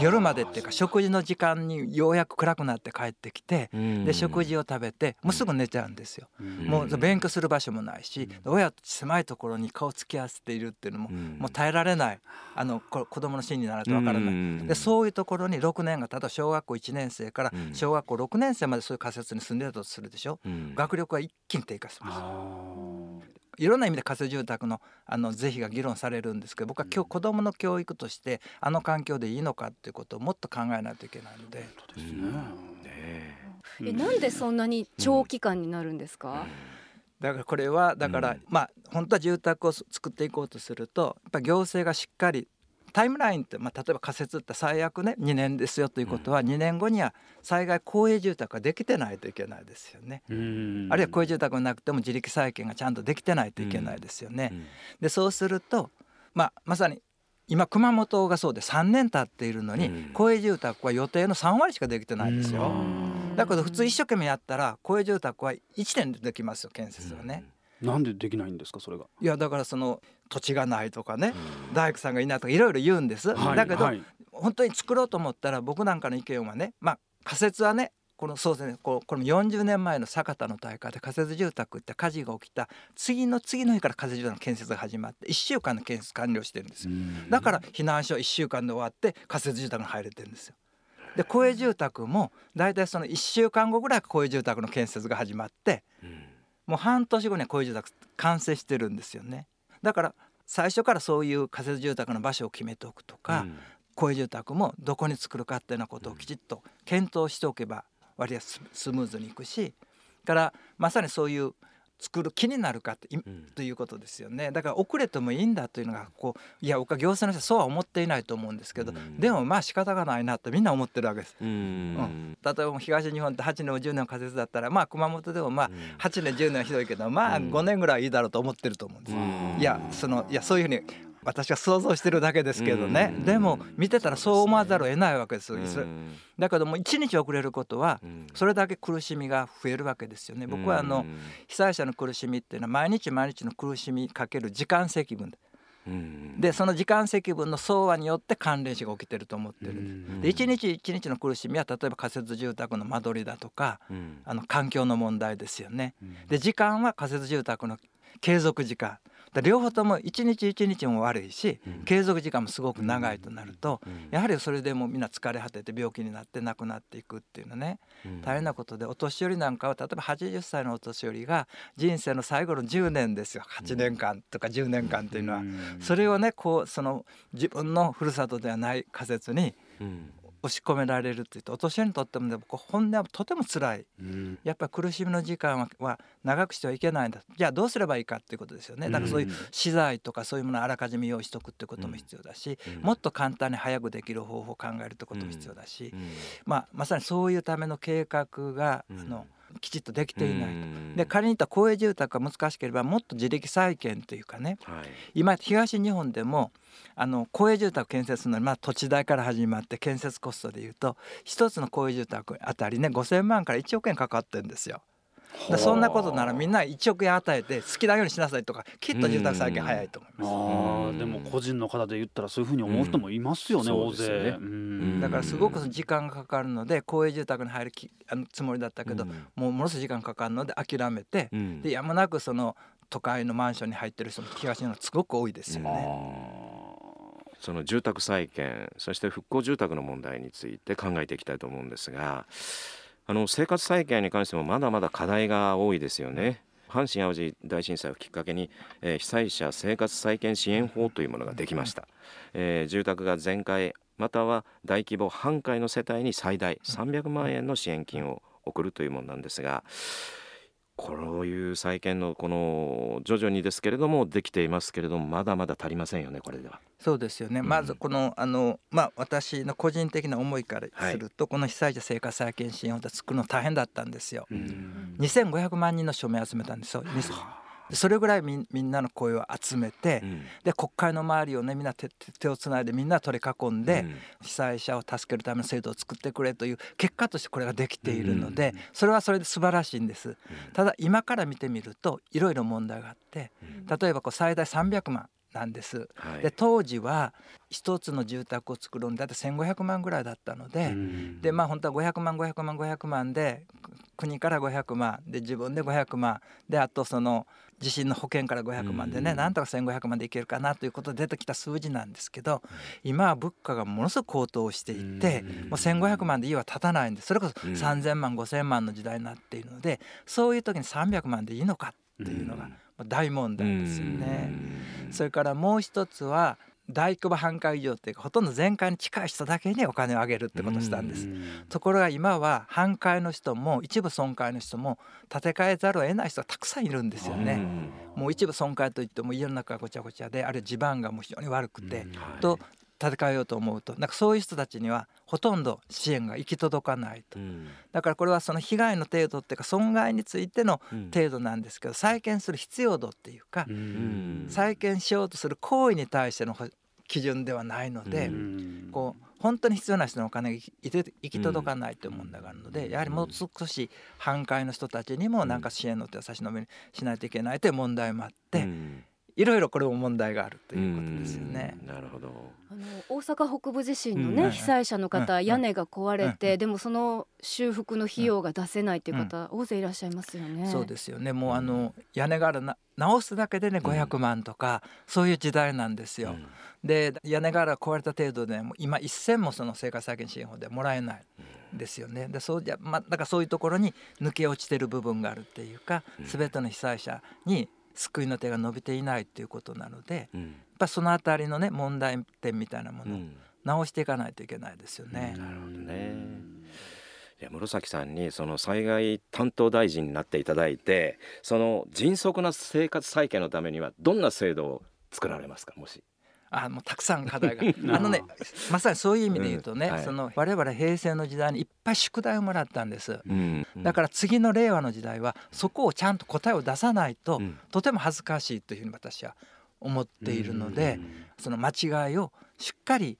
夜までっていうか食事の時間にようやく暗くなって帰ってきて、うん、で食事を食べてもうすぐ寝ちゃうんですよ、うん、もう勉強する場所もないし、うん、親と狭いところに顔つき合わせているっていうのも、もう耐えられないあの子供の心理ならとわからない、でそういうところに6年がただ小学校1年生から小学校6年生までそういう仮説に住んでるとするでしょ、学力は一気に低下します。いろんな意味で仮設住宅のあの是非が議論されるんですけど僕は今日子どもの教育としてあの環境でいいのかっていうことをもっと考えないといけないので。そですね、ねえなんでそんなに長期間になるんですか、だからこれはだから、まあ本当は住宅を作っていこうとするとやっぱ行政がしっかりタイムラインって、まあ、例えば仮設って最悪ね2年ですよということは、うん、2年後には災害公営住宅ができてないといけないですよね。あるいは公営住宅がなくても自力再建がちゃんとできてないといけないですよね。でそうすると、まあ、まさに今熊本がそうで3年経っているのに、公営住宅は予定の3割しかできてないですよ。だけど普通一生懸命やったら公営住宅は1年でできますよ建設はね。なんでできないんですかそれがいやだからその土地がないとかね大工さんがいないとかいろいろ言うんです、はい、だけど、はい、本当に作ろうと思ったら僕なんかの意見はねまあ仮説はねこのそうですねここの40年前の酒田の大会で仮設住宅って火事が起きた次の次の日から仮設住宅の建設が始まって1週間の建設完了してるんですよだから避難所1週間で終わって仮設住宅が入れてるんですよ。で公営住宅も大体その1週間後ぐらい公営住宅の建設が始まって、もう半年後にこういう住宅完成してるんですよねだから最初からそういう仮設住宅の場所を決めておくとか、公、う、営、う住宅もどこに作るかっていうようなことをきちっと検討しておけば割合スムーズにいくしからまさにそういう作る気になるかっと,、ということですよねだから遅れてもいいんだというのがこういや僕は行政の人そうは思っていないと思うんですけど、うん、でもまあ仕方がないなとみんな思ってるわけです。うん、うん、例えば東日本って8年10年仮設だったらまあ熊本でもまあ8年10年はひどいけどまあ5年ぐらいいいだろうと思ってると思うんです。いやそのいやそういうふうに私は想像してるだけですけどね、でも見てたらそう思わざるを得ないわけです、ですだけども1日遅れることはそれだけ苦しみが増えるわけですよね僕はあの被災者の苦しみっていうのは毎日毎日の苦しみかける時間積分ででその時間積分の相和によって関連死が起きてると思ってるんです。で一日一日の苦しみは例えば仮設住宅の間取りだとか、あの環境の問題ですよね。で時間は仮設住宅の継続時間両方とも一日一日も悪いし、継続時間もすごく長いとなると、やはりそれでもみんな疲れ果てて病気になって亡くなっていくっていうのね、大変なことでお年寄りなんかは例えば80歳のお年寄りが人生の最後の10年ですよ8年間とか10年間っていうのは、それをねこうその自分のふるさとではない仮説に、押し込められるって言ってお年寄りにとっても、ね、僕本音はとても辛い、うん、やっぱ苦しみの時間は長くしてはいけないんだじゃあどうすればいいかっていうことですよねだからそういう資材とかそういうものをあらかじめ用意しておくってことも必要だし、うん、もっと簡単に早くできる方法を考えるってことも必要だし、まあ、まさにそういうための計画が、あのきちっとできていないとで仮に言った公営住宅が難しければもっと自力再建というかね、はい、今東日本でもあの公営住宅建設するのに、まあ、土地代から始まって建設コストでいうと一つの公営住宅あたりね5,000万から1億円かかってるんですよ。そんなことならみんな1億円与えて好きなようにしなさいとかきっと住宅再建早いと思います、あでも個人の方で言ったらそういうふうに思う人もいますよね、うん、大勢、ね、だからすごく時間がかかるので公営住宅に入るきあのつもりだったけど、うん、もうものすごい時間かかるので諦めて、うん、でやむなくその都会のマンションに入ってる人も東のすごく多いですよね。その住宅再建そして復興住宅の問題について考えていきたいと思うんですがあの生活再建に関してもまだまだ課題が多いですよね。阪神・淡路大震災をきっかけに、えー、被災者生活再建支援法というものができました、えー、住宅が全壊または大規模半壊の世帯に最大300万円の支援金を送るというものなんですがこういう再建のこの徐々にですけれどもできていますけれどもまだまだ足りませんよねこれでは。そうですよね、うん、まずこのあの、まあ、私の個人的な思いからすると、はい、この被災者生活再建支援を作るの大変だったんですよ。うん、2500万人の署名集めたんですよ。それぐらいみんなの声を集めて、うん、で国会の周りをねみんな手手をつないでみんな取り囲んで、うん、被災者を助けるための制度を作ってくれという結果としてこれができているので、うん、それはそれで素晴らしいんです。ただ今から見てみるといろいろ問題があって例えばこう最大300万なんです。はい、で当時は1つの住宅を作るんだって1,500万ぐらいだったので,、でまあ本当は500万500万500万で国から500万で自分で500万であとその地震の保険から500万でね、なんとか1500万でいけるかなということで出てきた数字なんですけど、今は物価がものすごく高騰していて、もう1500万で家は立たないんでそれこそ3000万5000万の時代になっているのでそういう時に300万でいいのかっていうのが大問題ですよね。それからもう一つは大規模半壊上っていうかほとんど全壊に近い人だけにお金をあげるってことしたんです。ところが今は半壊の人も一部損壊の人も建て替えざるを得ない人がたくさんいるんですよね。もう一部損壊といっても家の中がごちゃごちゃであるいは地盤がもう非常に悪くて、と戦えようと思うとなんかそういう人たちにはほとんど支援が行き届かないと、うん、だからこれはその被害の程度っていうか損害についての程度なんですけど、うん、再建する必要度っていうか、うん、再建しようとする行為に対しての基準ではないので、こう本当に必要な人のお金が行き届かないという問題があるので、やはりもう少し反対の人たちにもなんか支援の手を差し伸べしないといけないという問題もあって。いろいろこれも問題があるということですよね。なるほどあの大阪北部地震のね、うん、被災者の方、うん、屋根が壊れて、うん、でもその修復の費用が出せないという方、大勢いらっしゃいますよね。そうですよねもうあの屋根瓦な直すだけでね500万とか、そういう時代なんですよ。で屋根瓦壊れた程度でも今一銭もその生活再建支援法でもらえない。ですよねでそうじゃ、まあ、だからそういうところに抜け落ちてる部分があるっていうかすべての被災者に救いの手が伸びていないということなので、うん、やっぱその辺りのね問題点みたいなものを直していかないといけないですよね。うん、なるほどね室崎さんにその災害担当大臣になっていただいてその迅速な生活再建のためにはどんな制度を作られますかもしあもうたくさん課題が あのねまさにそういう意味で言うとね、うんはい、その我々平成の時代にいっぱい宿題をもらったんです、うん、だから次の令和の時代はそこをちゃんと答えを出さないと、うん、とても恥ずかしいというふうに私は思っているので、その間違いをしっかり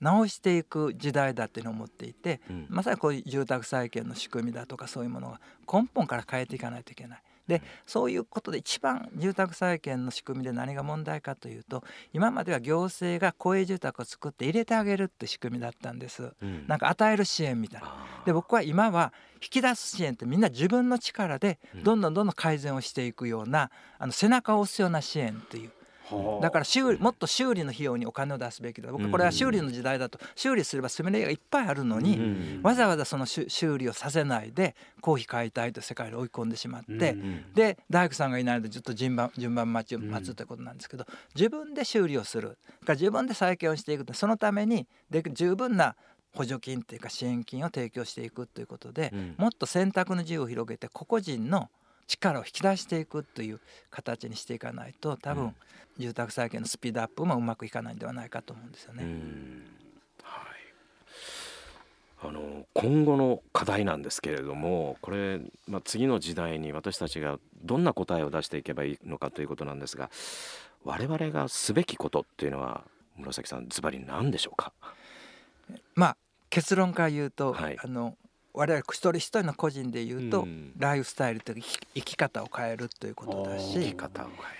直していく時代だっていうのを思っていて、まさにこういう住宅再建の仕組みだとかそういうものが根本から変えていかないといけない。でそういうことで一番住宅債権の仕組みで何が問題かというと今までは行政が公営住宅を作って入れてあげるって仕組みだったんです、うん、なんか与える支援みたいなで僕は今は引き出す支援ってみんな自分の力でどんどんどんどん改善をしていくような、あの背中を押すような支援というだから修理もっと修理の費用にお金を出すべきだ僕これは修理の時代だと修理すればスムレがいっぱいあるのにわざわざその修理をさせないで公費解体と世界で追い込んでしまってで大工さんがいないのでずっと順番順番待ちを待つということなんですけど自分で修理をするから自分で再建をしていくそのためにで十分な補助金っていうか支援金を提供していくということで、もっと選択の自由を広げて個々人の力を引き出していくという形にしていかないと多分住宅再建のスピードアップもうまくいかないんではないかと思うんですよね。はい、あの今後の課題なんですけれどもこれ、まあ、次の時代に私たちがどんな答えを出していけばいいのかということなんですが我々がすべきことっていうのは紫さんズバリ何でしょうかまあ結論から言うと、はい、あの我々一人一人の個人で言うと、うん、ライフスタイルという生き方を変えるということだし生きか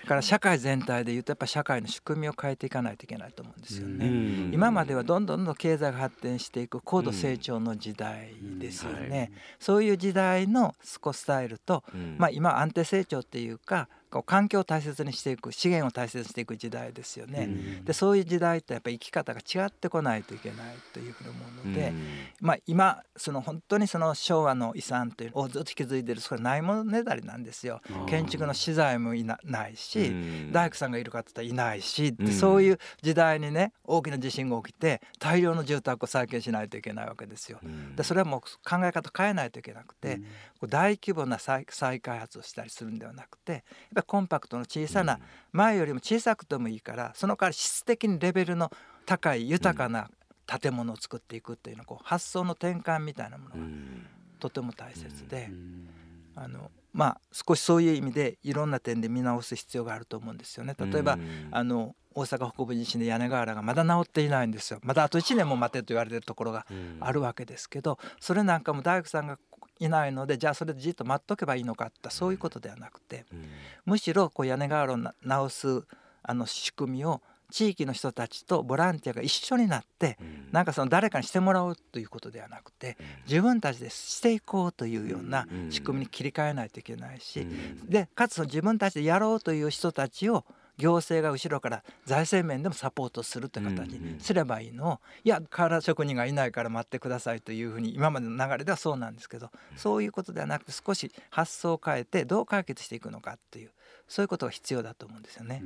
ら社会全体で言うとやっぱ社会の仕組みを変えていかないといけないと思うんですよね。うん、今まではどんどんどん経済が発展していく高度成長の時代ですよね。うんはい、そういう時代のスコスタイルと、まあ、今安定成長っていうかこう環境を大切にしていく資源を大切にしていく時代ですよね。でそういう時代とやっぱり生き方が違ってこないといけないというふうに思うので、まあ、今その本当にその昭和の遺産というのをずっと引き継いでるそれないものねだりなんですよ。建築の資材もいないし大工さんがいるかって言ったらいないしそういう時代にね大きな地震が起きて大量の住宅を再建しないといけないわけですよ。でそれはもう考え方変えないといけなくて、う大規模な再開発をしたりするんではなくてべコンパクトの小さな、前よりも小さくてもいいからその代わり質的にレベルの高い豊かな建物を作っていくっていうのこう発想の転換みたいなものがとても大切で、あのまあ少しそういう意味でいろんな点で見直す必要があると思うんですよね。例えば、あの大阪北部地震で屋根瓦がまだ治っていないんですよまだあと1年も待てと言われてるところがあるわけですけどそれなんかも大工さんがいないのでじゃあそれでじっと待っとけばいいのかってそういうことではなくて、むしろこう屋根瓦を直すあの仕組みを地域の人たちとボランティアが一緒になって、うなんかその誰かにしてもらおうということではなくて、自分たちでしていこうというような仕組みに切り替えないといけないし、でかつその自分たちでやろうという人たちを行政が後ろから財政面でもサポートするという形にすればいいのを、いや瓦職人がいないから待ってくださいというふうに今までの流れではそうなんですけどそういうことではなくて少し発想を変えてどう解決していくのかっていうそういうことが必要だと思うんですよね。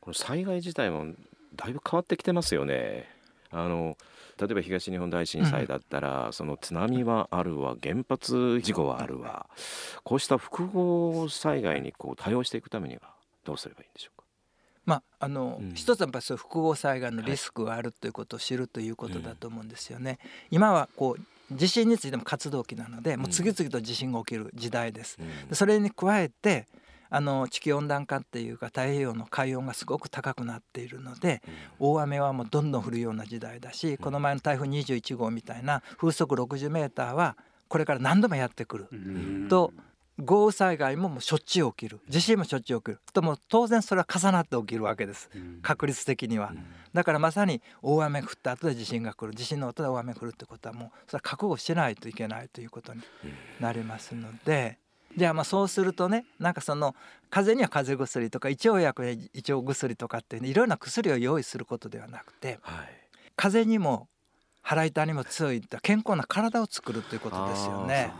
この災害自体もだいぶ変わってきてますよね。あの例えば東日本大震災だったら、うん、その津波はあるわ原発事故はあるわこうした複合災害にこう対応していくためにはどうすればいいんでしょうかまあ、あの、うん、一つはやっぱり複合災害のリスクがあるということを知るということだと思うんですよね。はいうん、今はこう地震についても活動期なのでもう次々と地震が起きる時代です。うん、それに加えてあの地球温暖化っていうか太平洋の海温がすごく高くなっているので、大雨はもうどんどん降るような時代だし、この前の台風21号みたいな風速60メーターはこれから何度もやってくる、と豪雨災害ももうしょっちゅう起きる地震もしょっちゅう起きるとも当然それは重なって起きるわけです確率的には、だからまさに大雨降った後で地震が来る地震の後で大雨降るってことはもうそれは覚悟しないといけないということになりますので。じゃあまあそうするとねなんかその風邪には風邪薬とか胃腸薬に胃腸薬とかって、ね、いろいろな薬を用意することではなくて、はい、風邪にも腹痛にも強い健康な体を作るということですよね。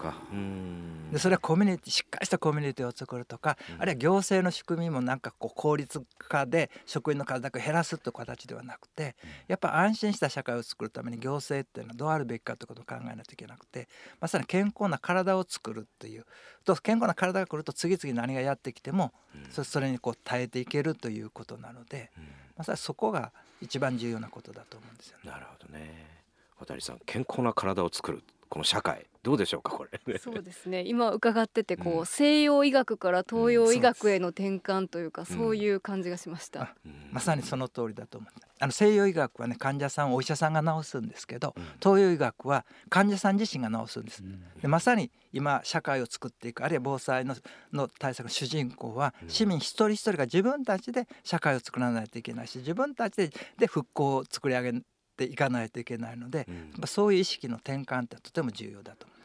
そでそれはコミュニティしっかりしたコミュニティを作るとか、うん、あるいは行政の仕組みもなんかこう効率化で職員の数だけ減らすという形ではなくてやっぱ安心した社会を作るために行政っていうのはどうあるべきかということを考えないといけなくてまさに健康な体を作るというと健康な体が来ると次々何がやってきても、うん、それにこう耐えていけるということなので、うん、まさにそこが一番重要なことだと思うんですよね。なるほどね小谷さん健康な体を作るこの社会どうでしょうかこれ そうですね今伺っててこう、うん、西洋医学から東洋医学への転換というか、うん、そういう感じがしました、うん、まさにその通りだと思うあの西洋医学はね患者さんお医者さんが治すんですけど、東洋医学は患者さん自身が治すんです、でまさに今社会を作っていくあるいは防災のの対策の主人公は市民一人一人が自分たちで社会を作らないといけないし自分たちでで復興を作り上げっていかないといけないので、うん、そういう意識の転換ってとても重要だと思う。うん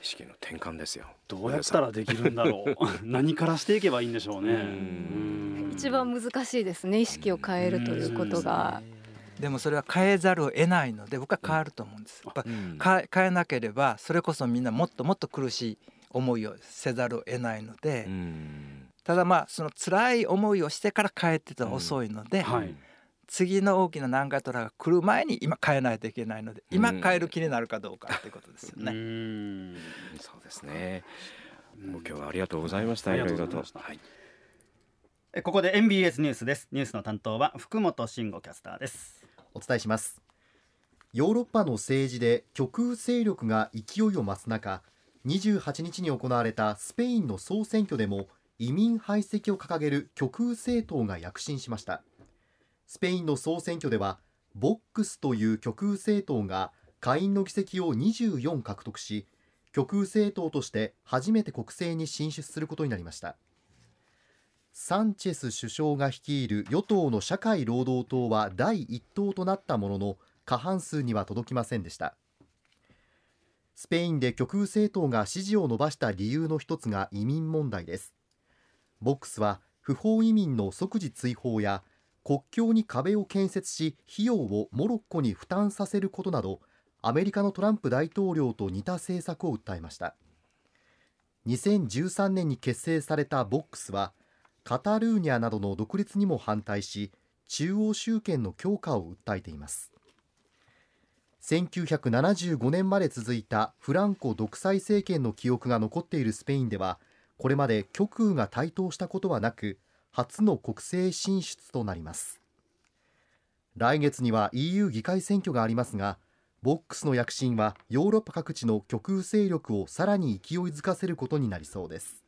意識の転換ですよどうやったらできるんだろう 何からしていけばいいんでしょうね一番難しいですね意識を変えるということがでもそれは変えざるを得ないので僕は変わると思うんです、うん、変えなければそれこそみんなもっともっと苦しい思いをせざるを得ないのでただまあその辛い思いをしてから帰ってたら遅いので、うんはい次の大きな南海トラが来る前に今変えないといけないので今変える気になるかどうかっいうことですよね。うんそうですね今日はありがとうございました。ありがとうございました。はい。ここで NBS ニュースです。ニュースの担当は福本慎吾キャスターです。お伝えします。ヨーロッパの政治で極右勢力が勢いを増す中、二十八日に行われたスペインの総選挙でも移民排斥を掲げる極右政党が躍進しました。スペインの総選挙ではボックスという極右政党が下院の議席を24獲得し極右政党として初めて国政に進出することになりましたサンチェス首相が率いる与党の社会労働党は第一党となったものの過半数には届きませんでしたスペインで極右政党が支持を伸ばした理由の一つが移民問題ですボックスは不法移民の即時追放や国境に壁を建設し費用をモロッコに負担させることなどアメリカのトランプ大統領と似た政策を訴えました2013年に結成されたボックスはカタルーニャなどの独立にも反対し中央集権の強化を訴えています1975年まで続いたフランコ独裁政権の記憶が残っているスペインではこれまで極右が台頭したことはなく初の国政進出となります来月には EU 議会選挙がありますがボックスの躍進はヨーロッパ各地の極右勢力をさらに勢いづかせることになりそうです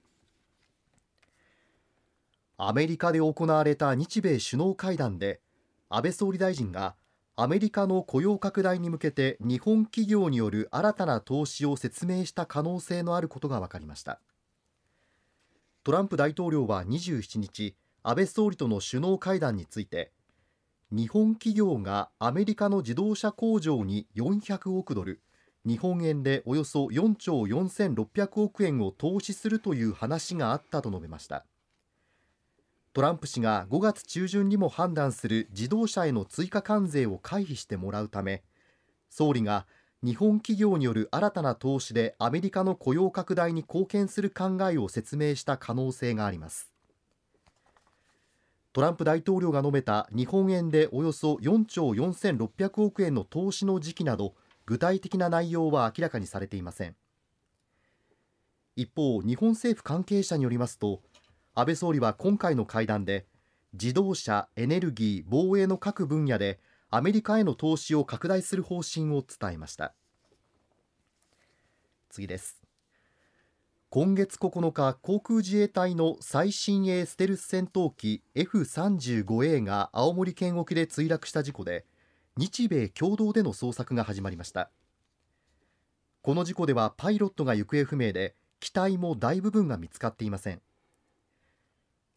アメリカで行われた日米首脳会談で安倍総理大臣がアメリカの雇用拡大に向けて日本企業による新たな投資を説明した可能性のあることが分かりましたトランプ大統領は27日安倍総理との首脳会談について日本企業がアメリカの自動車工場に400億ドル日本円でおよそ4兆4600億円を投資するという話があったと述べましたトランプ氏が5月中旬にも判断する自動車への追加関税を回避してもらうため総理が日本企業による新たな投資でアメリカの雇用拡大に貢献する考えを説明した可能性がありますトランプ大統領が述べた日本円でおよそ4兆4600億円の投資の時期など具体的な内容は明らかにされていません一方日本政府関係者によりますと安倍総理は今回の会談で自動車エネルギー防衛の各分野でアメリカへの投資を拡大する方針を伝えました次です今月9日航空自衛隊の最新鋭ステルス戦闘機 F35A が青森県沖で墜落した事故で日米共同での捜索が始まりましたこの事故ではパイロットが行方不明で機体も大部分が見つかっていません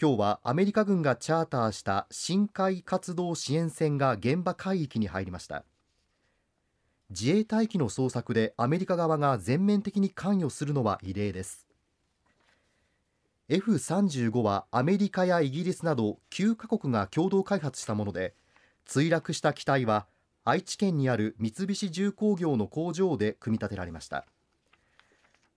今日はアメリカ軍がチャーターした深海活動支援船が現場海域に入りました自衛隊機の捜索でアメリカ側が全面的に関与するのは異例です F35 はアメリカやイギリスなど9カ国が共同開発したもので墜落した機体は愛知県にある三菱重工業の工場で組み立てられました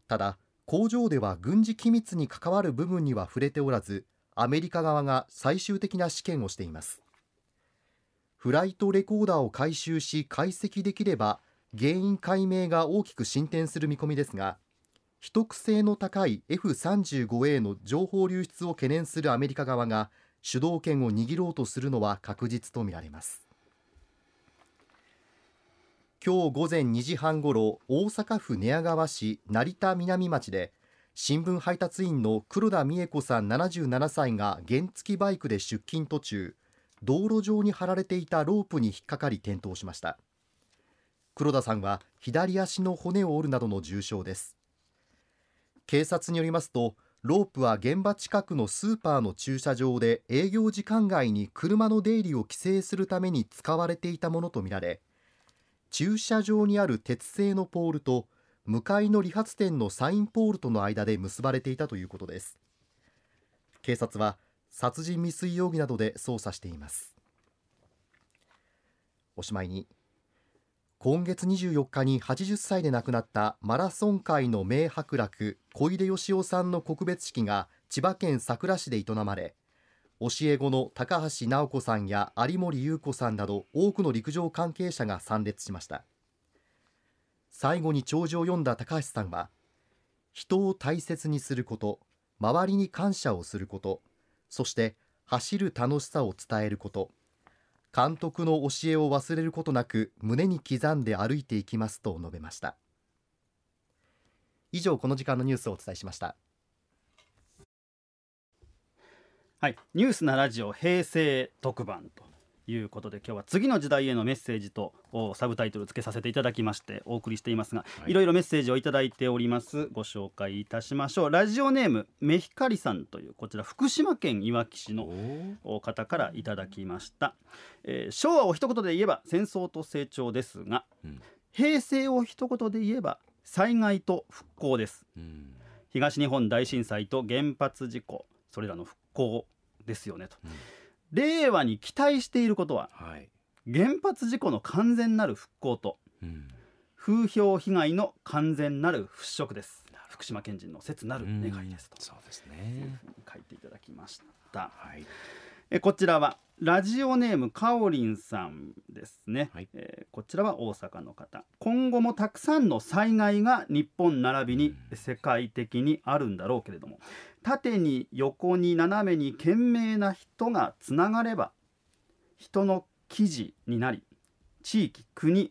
ただ工場では軍事機密に関わる部分には触れておらずアメリカ側が最終的な試験をしていますフライトレコーダーを回収し解析できれば原因解明が大きく進展する見込みですが秘匿性の高い F35A の情報流出を懸念するアメリカ側が主導権を握ろうとするのは確実とみられます今日午前2時半ごろ大阪府寝屋川市成田南町で新聞配達員の黒田美恵子さん77歳が原付バイクで出勤途中道路上に張られていたロープに引っかかり転倒しました黒田さんは左足の骨を折るなどの重傷です警察によりますとロープは現場近くのスーパーの駐車場で営業時間外に車の出入りを規制するために使われていたものとみられ駐車場にある鉄製のポールと向かいの理髪店のサインポールとの間で結ばれていたということです警察は殺人未遂容疑などで捜査していますおしまいに今月24日に80歳で亡くなったマラソン界の名伯楽小出義雄さんの告別式が千葉県佐倉市で営まれ教え子の高橋直子さんや有森裕子さんなど多くの陸上関係者が参列しました。最後に弔辞を読んだ高橋さんは人を大切にすること周りに感謝をすることそして走る楽しさを伝えること監督の教えを忘れることなく胸に刻んで歩いていきますと述べました以上この時間のニュースをお伝えしましたはいニュースなラジオ平成特番ということで今日は次の時代へのメッセージとサブタイトルつけさせていただきましてお送りしていますが、はい、いろいろメッセージをいただいておりますご紹介いたしましょうラジオネームめひかりさんというこちら福島県いわき市の方からいただきました、えー、昭和を一言で言えば戦争と成長ですが、うん、平成を一言で言えば災害と復興です、うん、東日本大震災と原発事故それらの復興ですよねと、うん令和に期待していることは、はい、原発事故の完全なる復興と、うん、風評被害の完全なる払拭です福島県人の切なる願いですと、うん、そうですね書いていただきました。はいえこちらはラジオネームかおりんさんですね、はい、えー、こちらは大阪の方今後もたくさんの災害が日本並びに世界的にあるんだろうけれども縦に横に斜めに懸命な人がつながれば人の記事になり地域国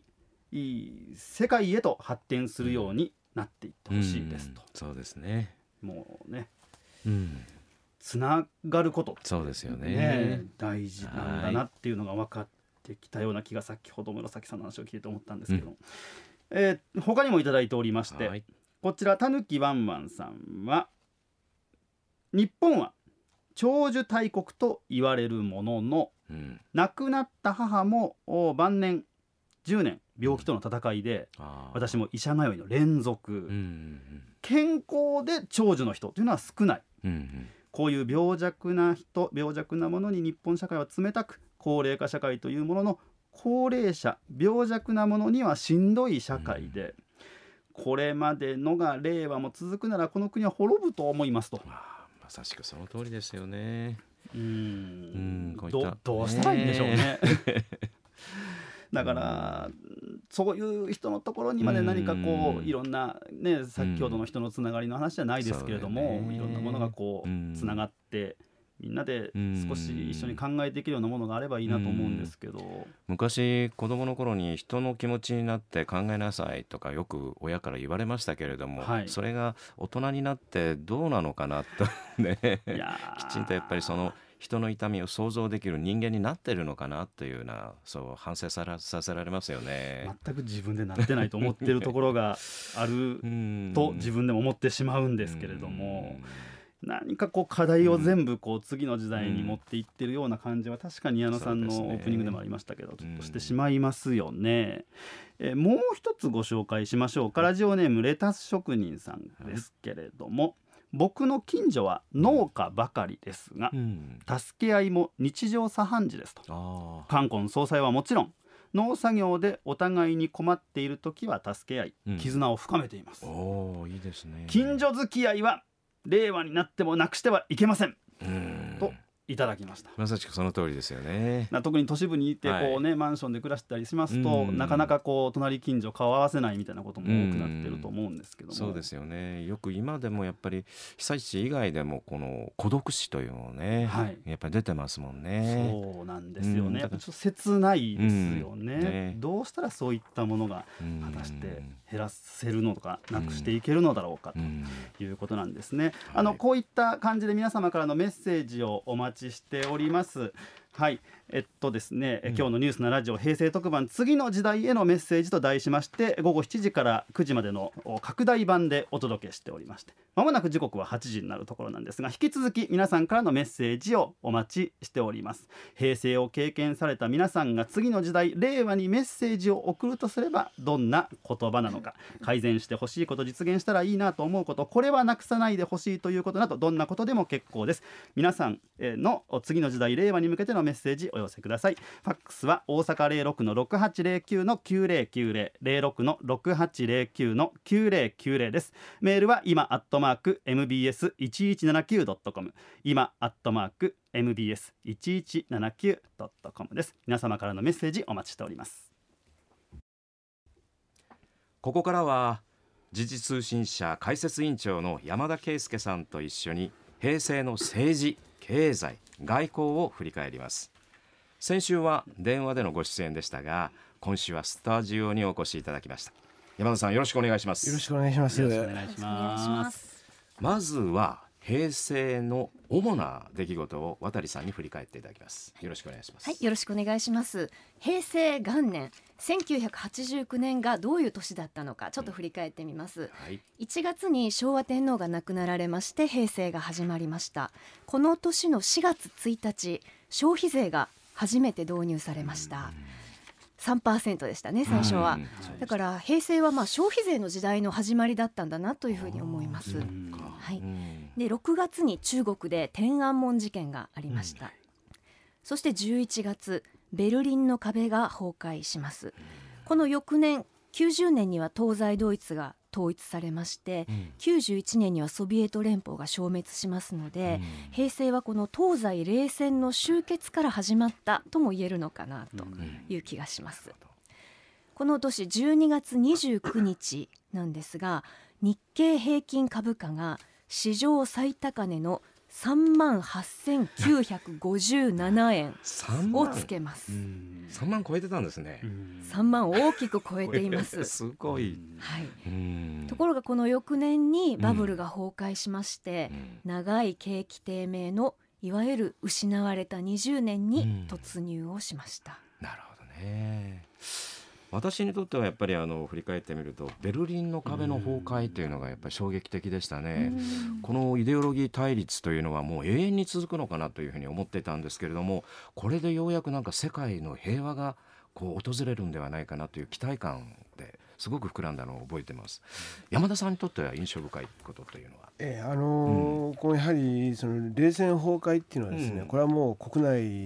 世界へと発展するようになっていってほしいですと、うん、そうですねもうね、うん、つながること、そうですよね、大事なんだなっていうのが分かってきたような気が先ほど紫さんの話を聞いて思ったんですけど、うん、えー、他にも頂いておりまして、こちらたぬきワンワンさんは日本は長寿大国と言われるものの、うん、亡くなった母も晩年10年病気との戦いで、うん、私も医者通いの連続、うんうんうん、健康で長寿の人というのは少ない、うんうん、こういう病弱な人病弱なものに日本社会は冷たく高齢化社会というものの高齢者病弱なものにはしんどい社会で、うん、これまでのが令和も続くならこの国は滅ぶと思いますと。まさしくその通りですよね。うん、うん、どうしたらいいんでしょうね。だから、そういう人のところにまで何かこう、いろんな、ね、先ほどの人のつながりの話じゃないですけれども、いろんなものがこうつながって。みんなで少し一緒に考えているようなものがあればいいなと思うんですけど、うん、昔子供の頃に人の気持ちになって考えなさいとかよく親から言われましたけれども、はい、それが大人になってどうなのかなとね きちんとやっぱりその人の痛みを想像できる人間になってるのかなというなそう反省さらさせられますよね全く自分でなってないと思ってるところが あると自分でも思ってしまうんですけれども。何かこう課題を全部こう次の時代に持っていってるような感じは確かに矢野さんのオープニングでもありましたけどちょっとしてしまいますよね。えもう一つご紹介しましょうかラジオネームレタス職人さんですけれども、僕の近所は農家ばかりですが、うん、助け合いも日常茶飯事ですと冠婚葬祭はもちろん農作業でお互いに困っている時は助け合い、絆を深めています、おいいですね近所付き合いは令和になってもなくしてはいけません、うんいただきましたまさしくその通りですよね特に都市部にいてこうね、はい、マンションで暮らしたりしますと、うんなかなかこう隣近所顔合わせないみたいなことも多くなってると思うんですけども、うん、そうですよねよく今でもやっぱり被災地以外でもこの孤独死というのをね、はい、やっぱり出てますもんねそうなんですよね、うん、ちょっと切ないですよねうんね、どうしたらそういったものが果たして減らせるのかなくしていけるのだろうかということなんですね、はい、あのこういった感じで皆様からのメッセージをお待ちちしております。はい、えっとですね、うん、今日のニュースなラジオ平成特番次の時代へのメッセージと題しまして午後7時から9時までの拡大版でお届けしておりましてまもなく時刻は8時になるところなんですが引き続き皆さんからのメッセージをお待ちしております平成を経験された皆さんが次の時代令和にメッセージを送るとすればどんな言葉なのか改善してほしいこと実現したらいいなと思うことこれはなくさないでほしいということなどどんなことでも結構です皆さんの次の時代令和に向けてのメッセージお寄せくださいファックスは大阪06の6809の9090 06の6809の9090ですメールは今アットマーク mbs1179.com 今アットマーク mbs1179.com です皆様からのメッセージお待ちしておりますここからは時事通信社解説委員長の山田圭介さんと一緒に平成の政治経済外交を振り返ります先週は電話でのご出演でしたが今週はスタジオにお越しいただきました山田さんよろしくお願いしますよろしくお願いしますお願いしますまずは平成の主な出来事を渡さんに振り返っていただきますよろしくお願いしますはいよろしくお願いします平成元年1989年がどういう年だったのかちょっと振り返ってみます、うんはい、1月に昭和天皇が亡くなられまして平成が始まりましたこの年の4月1日消費税が初めて導入されました。3%でしたね最初は、だから平成はまあ消費税の時代の始まりだったんだなというふうに思います、はい、で6月に中国で天安門事件がありました、そして11月ベルリンの壁が崩壊しますこの翌年90年には東西ドイツが統一されまして、うん、91年にはソビエト連邦が消滅しますので、うん、平成はこの東西冷戦の終結から始まったとも言えるのかなという気がします。うん、この年12月29日なんですが日経平均株価が史上最高値の三万八千九百五十七円をつけます三万超えてたんですね三万大きく超えています すごい、はい、ところがこの翌年にバブルが崩壊しまして、長い景気低迷のいわゆる失われた二十年に突入をしました、なるほどね私にとってはやっぱりあの振り返ってみるとベルリンの壁の崩壊というのがやっぱり衝撃的でしたね、このイデオロギー対立というのはもう永遠に続くのかなというふうに思ってたんですけれどもこれでようやくなんか世界の平和がこう訪れるんではないかなという期待感ですごく膨らんだのを覚えてます山田さんにとっては印象深いことというのはええ、あのーうん、このやはりその冷戦崩壊っていうのはですね、うん、これはもう国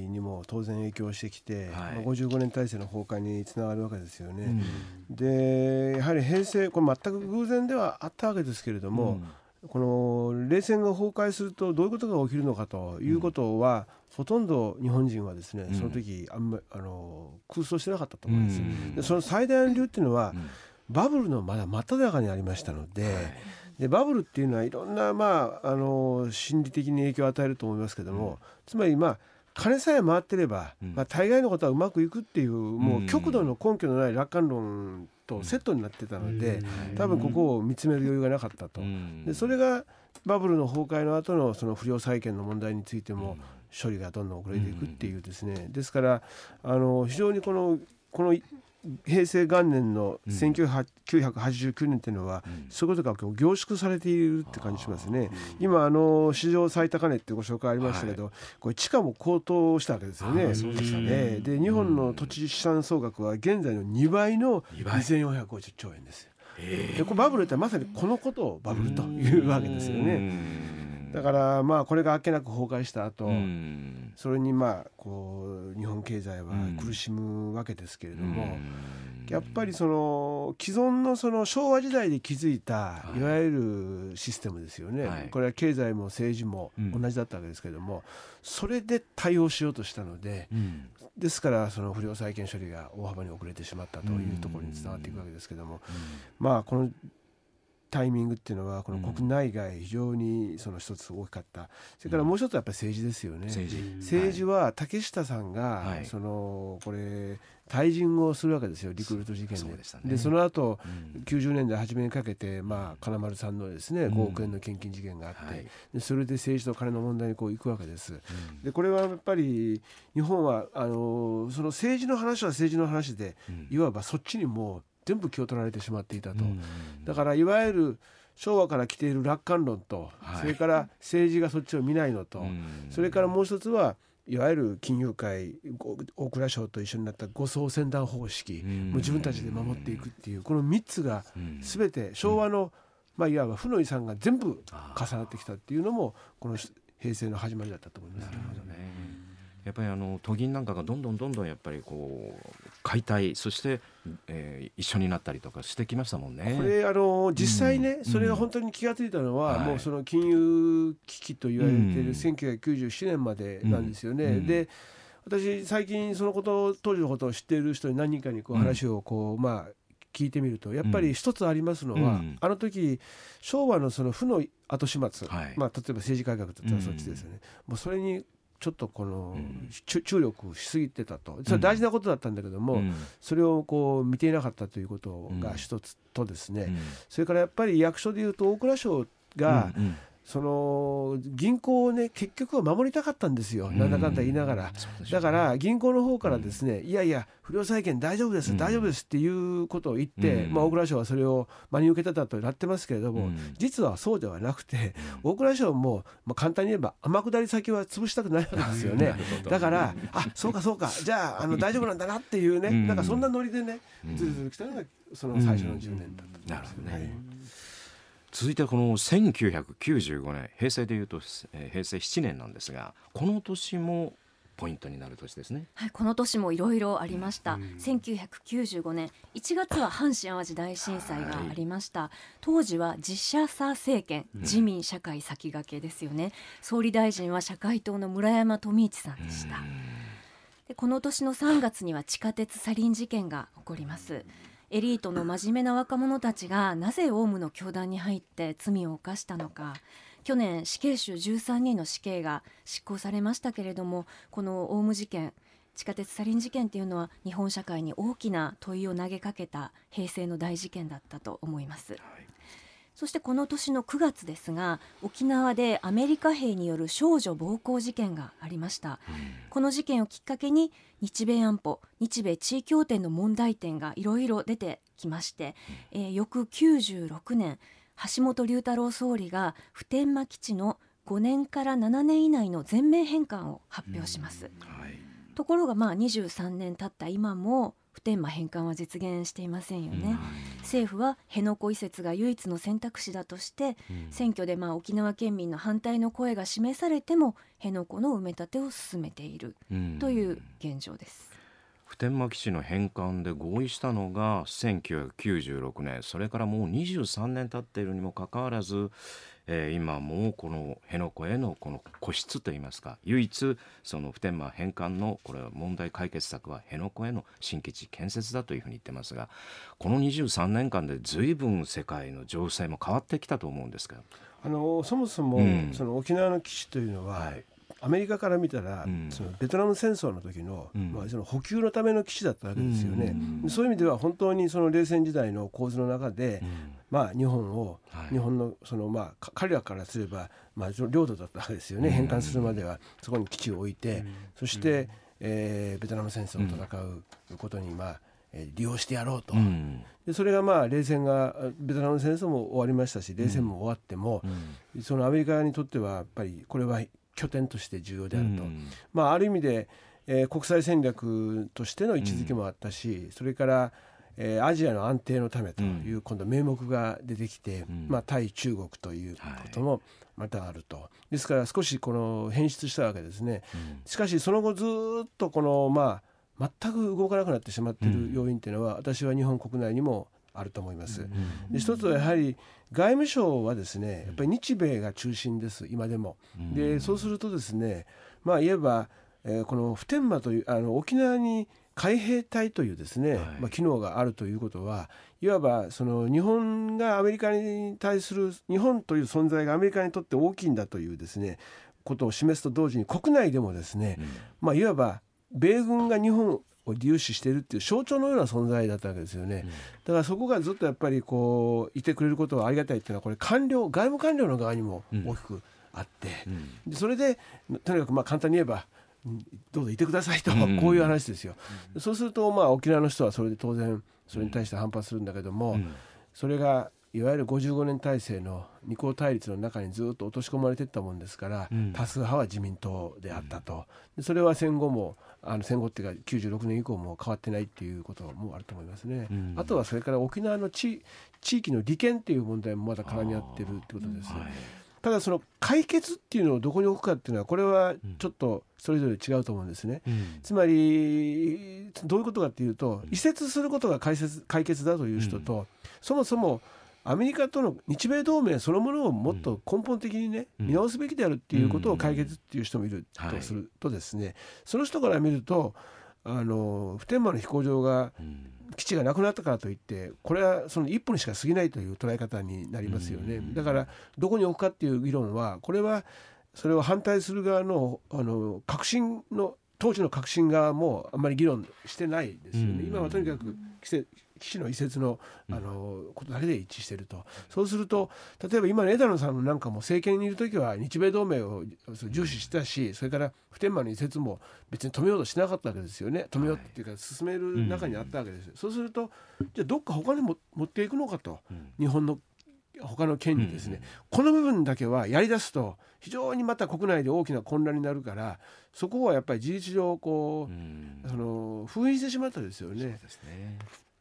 内にも当然影響してきて、はい、まあ、55年体制の崩壊につながるわけですよね。うん、でやはり平成これ全く偶然ではあったわけですけれども、この冷戦が崩壊するとどういうことが起きるのかということは、ほとんど日本人はですねその時あんまあの空想してなかったと思います。でその最大の理由っていうのは、バブルのまだ真っ只中にありましたので。はいでバブルっていうのはいろんな、まあ、あの心理的に影響を与えると思いますけども、うん、つまりまあ金さえ回ってれば、うん、まあ、大概のことはうまくいくっていうもう極度の根拠のない楽観論とセットになってたので、多分ここを見つめる余裕がなかったと。でそれがバブルの崩壊の後のその不良債権の問題についても処理がどんどん遅れていくっていうですね、ですからあの非常にこのこの平成元年の1989年というのは、そういうことが凝縮されているって感じしますね。今あの史上最高値ってご紹介ありましたけど、これ地価も高騰したわけですよね。そうでしたね。で日本の土地資産総額は現在の2倍の2450兆円です。でこれバブルってまさにこのことをバブルというわけですよね。だからまあこれがあっけなく崩壊した後、うん、それにまあこう日本経済は苦しむわけですけれども、やっぱりその既存のその昭和時代で築いたいわゆるシステムですよね、はい、これは経済も政治も同じだったわけですけれども、うん、それで対応しようとしたので、うん、ですからその不良債権処理が大幅に遅れてしまったというところにつながっていくわけですけれども、まあこのタイミングっていうのはこの国内外非常にその一つ大きかった、うん、それからもう一つはやっぱり政治ですよね、政治政治は竹下さんが、そのこれ退陣をするわけですよリクルート事件でそで、ね、その後、うん、90年代初めにかけて、まあ、金丸さんのですね5億円の献金事件があって、はい、でそれで政治と金の問題にこう行くわけです、でこれはやっぱり日本はあのその政治の話は政治の話で、いわばそっちにもう全部気を取られてしまっていたと、だからいわゆる昭和から来ている楽観論と、はい、それから政治がそっちを見ないのと、それからもう一つはいわゆる金融界大蔵省と一緒になった護送船団方式、もう自分たちで守っていくっていうこの3つが全て昭和の、まあ、いわば負の遺産が全部重なってきたっていうのもこの平成の始まりだったと思います。なるほどねやっぱりあの都銀なんかがどんどんどんどんやっぱりこう解体そして、えー、一緒になったりとかしてきましたもんね。これあの実際ね、うん、それが本当に気が付いたのは、うん、もうその金融危機と言われている1997年までなんですよね。うん、で私最近そのこと当時のことを知っている人に何人かにこう話をこう、まあ聞いてみるとやっぱり一つありますのは、うん、あの時昭和のその負の後始末、はい、まあ、例えば政治改革だったらそっちですよね、うん、もうそれにちょっとこの、注力しすぎてたとそれ大事なことだったんだけども、それをこう見ていなかったということが一つとですね、それからやっぱり役所でいうと大蔵省が、その銀行をね結局は守りたかったんですよ、なんだかんだ言いながら、だから銀行の方からですね、いやいや、不良債権大丈夫です、大丈夫ですっていうことを言って、まあ、大蔵省はそれを真に受けただとなってますけれども、実はそうではなくて、大蔵省も、まあ、簡単に言えば天下り先は潰したくないわけですよね、だから、あそうかそうか、じゃああの大丈夫なんだなっていうね、なんかそんなノリでね、ずるずる来たのがその最初の10年だったと思いまね。続いてこの1995年平成でいうと、えー、平成7年なんですがこの年もポイントになる年ですね。はい、この年もいろいろありました。うん、1995年1月は阪神・淡路大震災がありました。はい、当時は実写左政権、自民社会先駆けですよね。うん、総理大臣は社会党の村山富一さんでした。でこの年の3月には地下鉄サリン事件が起こります。うんエリートの真面目な若者たちがなぜオウムの教団に入って罪を犯したのか去年死刑囚13人の死刑が執行されましたけれどもこのオウム事件地下鉄サリン事件というのは日本社会に大きな問いを投げかけた平成の大事件だったと思います。はいそしてこの年の9月ですが沖縄でアメリカ兵による少女暴行事件がありました、うん、この事件をきっかけに日米安保日米地位協定の問題点がいろいろ出てきまして、うん、えー、翌96年橋本龍太郎総理が普天間基地の5年から7年以内の全面返還を発表します、うんはい、ところがまあ23年経った今も普天間返還は実現していませんよね、政府は辺野古移設が唯一の選択肢だとして、選挙でまあ沖縄県民の反対の声が示されても辺野古の埋め立てを進めているという現状です。普天間基地の返還で合意したのが1996年それからもう23年経っているにもかかわらずえー、今もこの辺野古へのこの個室といいますか唯一その普天間返還のこれは問題解決策は辺野古への新基地建設だというふうに言ってますがこの23年間で随分世界の情勢も変わってきたと思うんですけど。あのそもそも、うん、その沖縄の基地というのは、はい、アメリカから見たら、そのベトナム戦争の時の、まあ、その補給のための基地だったわけですよね、そういう意味では本当にその冷戦時代の構図の中で、まあ、日本を、日本のその、まあ、彼らからすれば、まあ、領土だったわけですよね返還するまではそこに基地を置いて、そして、えー、ベトナム戦争を戦うことに、まあ利用してやろうと、うん、でそれがまあ冷戦がベトナム戦争も終わりましたし冷戦も終わっても、うん、そのアメリカにとってはやっぱりこれは拠点として重要であると、まあ、ある意味で、えー、国際戦略としての位置づけもあったし、それからえー、アジアの安定のためという、今度名目が出てきて、うん、まあ、対中国ということもまたあると、はい、ですから少しこの変質したわけですね、うん、しかしその後ずっとこの、まあ、全く動かなくなってしまっている要因というのは、私は日本国内にもあると思います。で一つはやはり外務省はですねやっぱり日米が中心です今でも。でそうするとですねまあ言えば、えー、この普天間というあの沖縄に海兵隊というですね、はい、まあ、機能があるということはいわばその日本がアメリカに対する日本という存在がアメリカにとって大きいんだというですねことを示すと同時に国内でもですね、うん、まあ、いわば米軍が日本こう粒子してるっていう象徴のような存在だったわけですよね、うん、だからそこがずっとやっぱりこういてくれることはありがたいっていうのはこれ官僚外務官僚の側にも大きくあって、うん、それでとにかくまあ簡単に言えばどうぞいてくださいと、こういう話ですよ、うん、そうするとまあ沖縄の人はそれで当然それに対して反発するんだけども、それがいわゆる55年体制の二項対立の中にずっと落とし込まれていったもんですから、多数派は自民党であったと、それは戦後もあの戦後っていうか96年以降も変わってないっていうこともあると思いますね、うん、あとはそれから沖縄の地地域の利権っていう問題もまだ絡み合ってるってことです、はい、ただその解決っていうのをどこに置くかっていうのはこれはちょっとそれぞれ違うと思うんですね、うん、つまりどういうことかっていうと移設することが解説解決だという人と、そもそもアメリカとの日米同盟そのものをもっと根本的にね、見直すべきであるっていうことを解決っていう人もいるとするとですね、その人から見るとあの普天間の飛行場が基地がなくなったからといってこれはその一歩にしか過ぎないという捉え方になりますよね。だからどこに置くかっていう議論はこれはそれを反対する側のあの革新の当時の革新側もあんまり議論してないですよね。今はとにかく規制基地の移設のあのことだけで一致してると、そうすると例えば今の枝野さんなんかも政権にいる時は日米同盟を重視したしそれから普天間の移設も別に止めようとしなかったわけですよね止めようっていうか進める中にあったわけですよ、そうするとじゃあどっか他にも持っていくのかと、日本の他の県にですね、この部分だけはやりだすと非常にまた国内で大きな混乱になるからそこはやっぱり事実上こう、その封印してしまったですよね。そうですね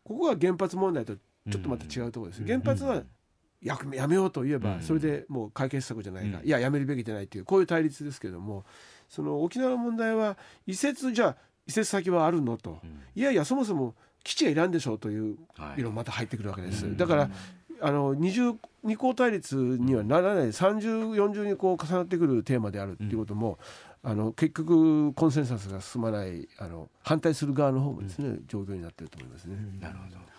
ここが原発問題とちょっとまた違うところです。原発はややめようと言えばそれでもう解決策じゃないか、いややめるべきじゃないというこういう対立ですけどもその沖縄の問題は移設じゃあ移設先はあるのと、いやいやそもそも基地はいらんでしょうという色論また入ってくるわけです。だからあの二重二項対立にはならない3040にこう重なってくるテーマであるっていうことも、あの結局コンセンサスが進まないあの反対する側の方もですね、うん、状況になってると思いますね。なるほど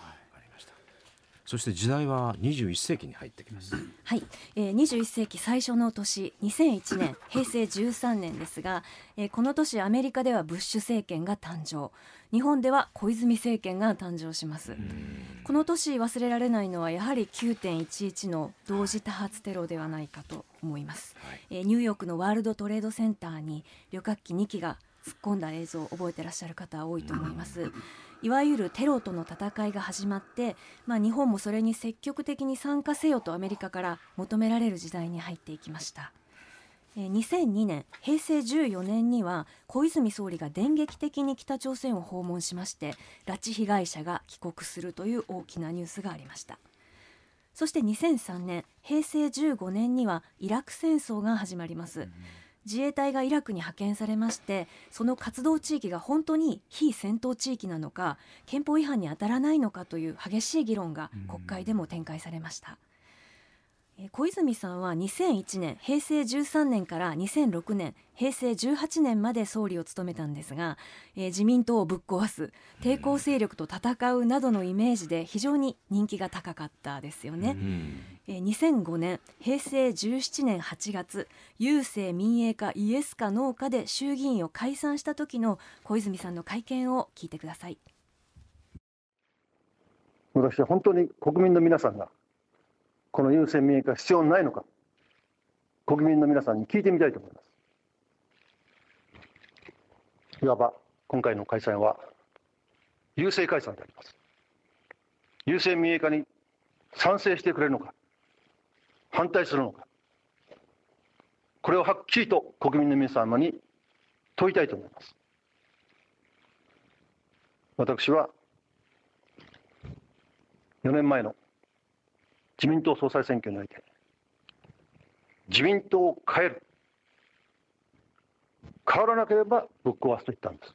そして時代は21世紀に入ってきます。はい、えー、21世紀最初の年2001年平成13年ですが、えー、この年アメリカではブッシュ政権が誕生日本では小泉政権が誕生しますこの年忘れられないのはやはり9.11の同時多発テロではないかと思います、はい、えー、ニューヨークのワールドトレードセンターに旅客機2機が突っ込んだ映像を覚えてらっしゃる方多いと思います。いわゆるテロとの戦いが始まって、まあ、日本もそれに積極的に参加せよとアメリカから求められる時代に入っていきました。2002年平成14年には小泉総理が電撃的に北朝鮮を訪問しまして拉致被害者が帰国するという大きなニュースがありましたそして2003年平成15年にはイラク戦争が始まります、うん自衛隊がイラクに派遣されましてその活動地域が本当に非戦闘地域なのか憲法違反に当たらないのかという激しい議論が国会でも展開されました。小泉さんは2001年平成13年から2006年平成18年まで総理を務めたんですが、えー、自民党をぶっ壊す抵抗勢力と戦うなどのイメージで非常に人気が高かったですよね、うん、えー、2005年平成17年8月郵政民営化イエスかノーかで衆議院を解散した時の小泉さんの会見を聞いてください私は本当に国民の皆さんがこの優先民営化必要ないのか国民の皆さんに聞いてみたいと思いますいわば今回の解散は優勢解散であります優先民営化に賛成してくれるのか反対するのかこれをはっきりと国民の皆様に問いたいと思います私は4年前の自民党総裁選挙において自民党を変える変わらなければぶっ壊すと言ったんです。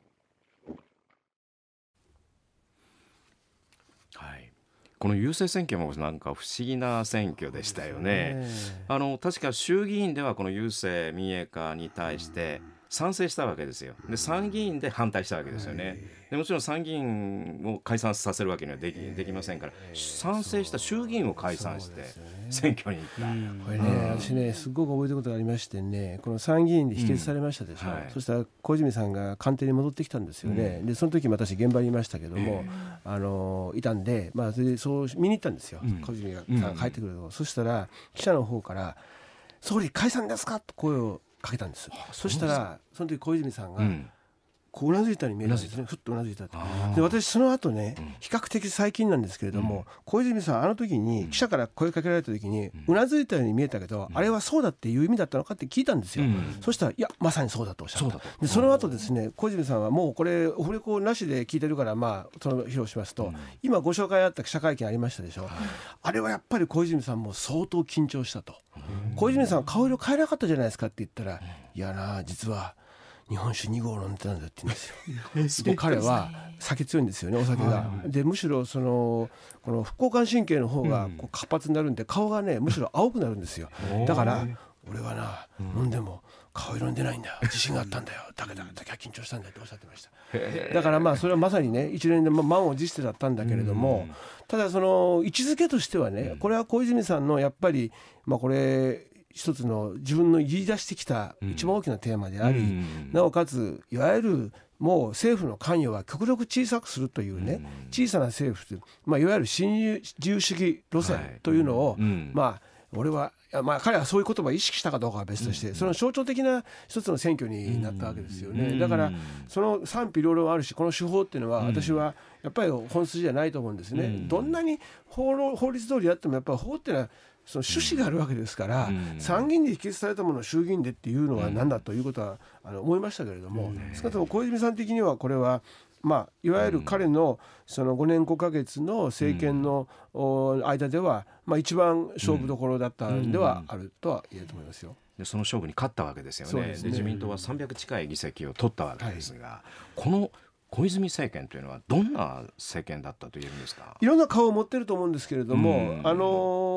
はいこの郵政選挙もなんか不思議な選挙でしたよね。ねあの確か衆議院ではこの郵政民営化に対して、うん賛成したわけですよで参議院で反対したわけですよねでもちろん参議院を解散させるわけにはできできませんから賛成した衆議院を解散して選挙に行った、ね、これね、私ねすごく覚えてることがありましてねこの参議院で否決されましたでしょ、うんはい、そしたら小泉さんが官邸に戻ってきたんですよね、うん、でその時も私現場にいましたけども、えー、あのいたんで,、まあ、それでそう見に行ったんですよ、うん、小泉さんが帰ってくると、そしたら記者の方から「総理解散ですか?」と声をかけたんです。そしたらその時小泉さんが、うんこうなずいたに見えたんですねふっとうなずいたで私その後ね、比較的最近なんですけれども、小泉さんあの時に記者から声かけられた時に、うなずいたように見えたけど、あれはそうだっていう意味だったのかって聞いたんですよ、そしたらいやまさにそうだとおっしゃったでその後ですね小泉さんはもうこれオフレコなしで聞いてるからまあその披露しますと、今ご紹介あった記者会見ありましたでしょ、あれはやっぱり小泉さんも相当緊張したと小泉さん顔色変えなかったじゃないですかって言ったら、いやな実は日本酒2号飲んでたんだって言うんですよ。で彼は酒強いんですよねお酒が。でむしろそのこの副交感神経の方がこう活発になるんで顔がねむしろ青くなるんですよ。だから俺はな、飲んでも顔色んでないんだ自信があったんだよだけだだけは緊張したんだっておっしゃってましただからまあそれはまさにね一連で満を持してだったんだけれども、ただその位置づけとしてはねこれは小泉さんのやっぱりまあこれ一つの自分の言い出してきた一番大きなテーマであり、うん、なおかついわゆるもう政府の関与は極力小さくするというね、うん、小さな政府という、まあ、いわゆる新自由主義路線というのを、はいうん、まあ俺はまあ、彼はそういう言葉を意識したかどうかは別として、その象徴的な一つの選挙になったわけですよね、だからその賛否両論あるしこの手法っていうのは私はやっぱり本筋じゃないと思うんですね、どんなに法律通りやってもやっぱり法っていうのはその趣旨があるわけですから、参議院で否決されたものを衆議院でっていうのは何だということは、あの思いましたけれども、少なくとも小泉さん的にはこれはまあ、いわゆる彼のその5年5か月の政権の、間では、まあ、一番勝負どころだったんではあるとは言えると思いますよ。でその勝負に勝ったわけですよね。ね自民党は300近い議席を取ったわけですが、はい、この小泉政権というのはどんな政権だったと言えるんですかいろんな顔を持ってると思うんですけれども、あのー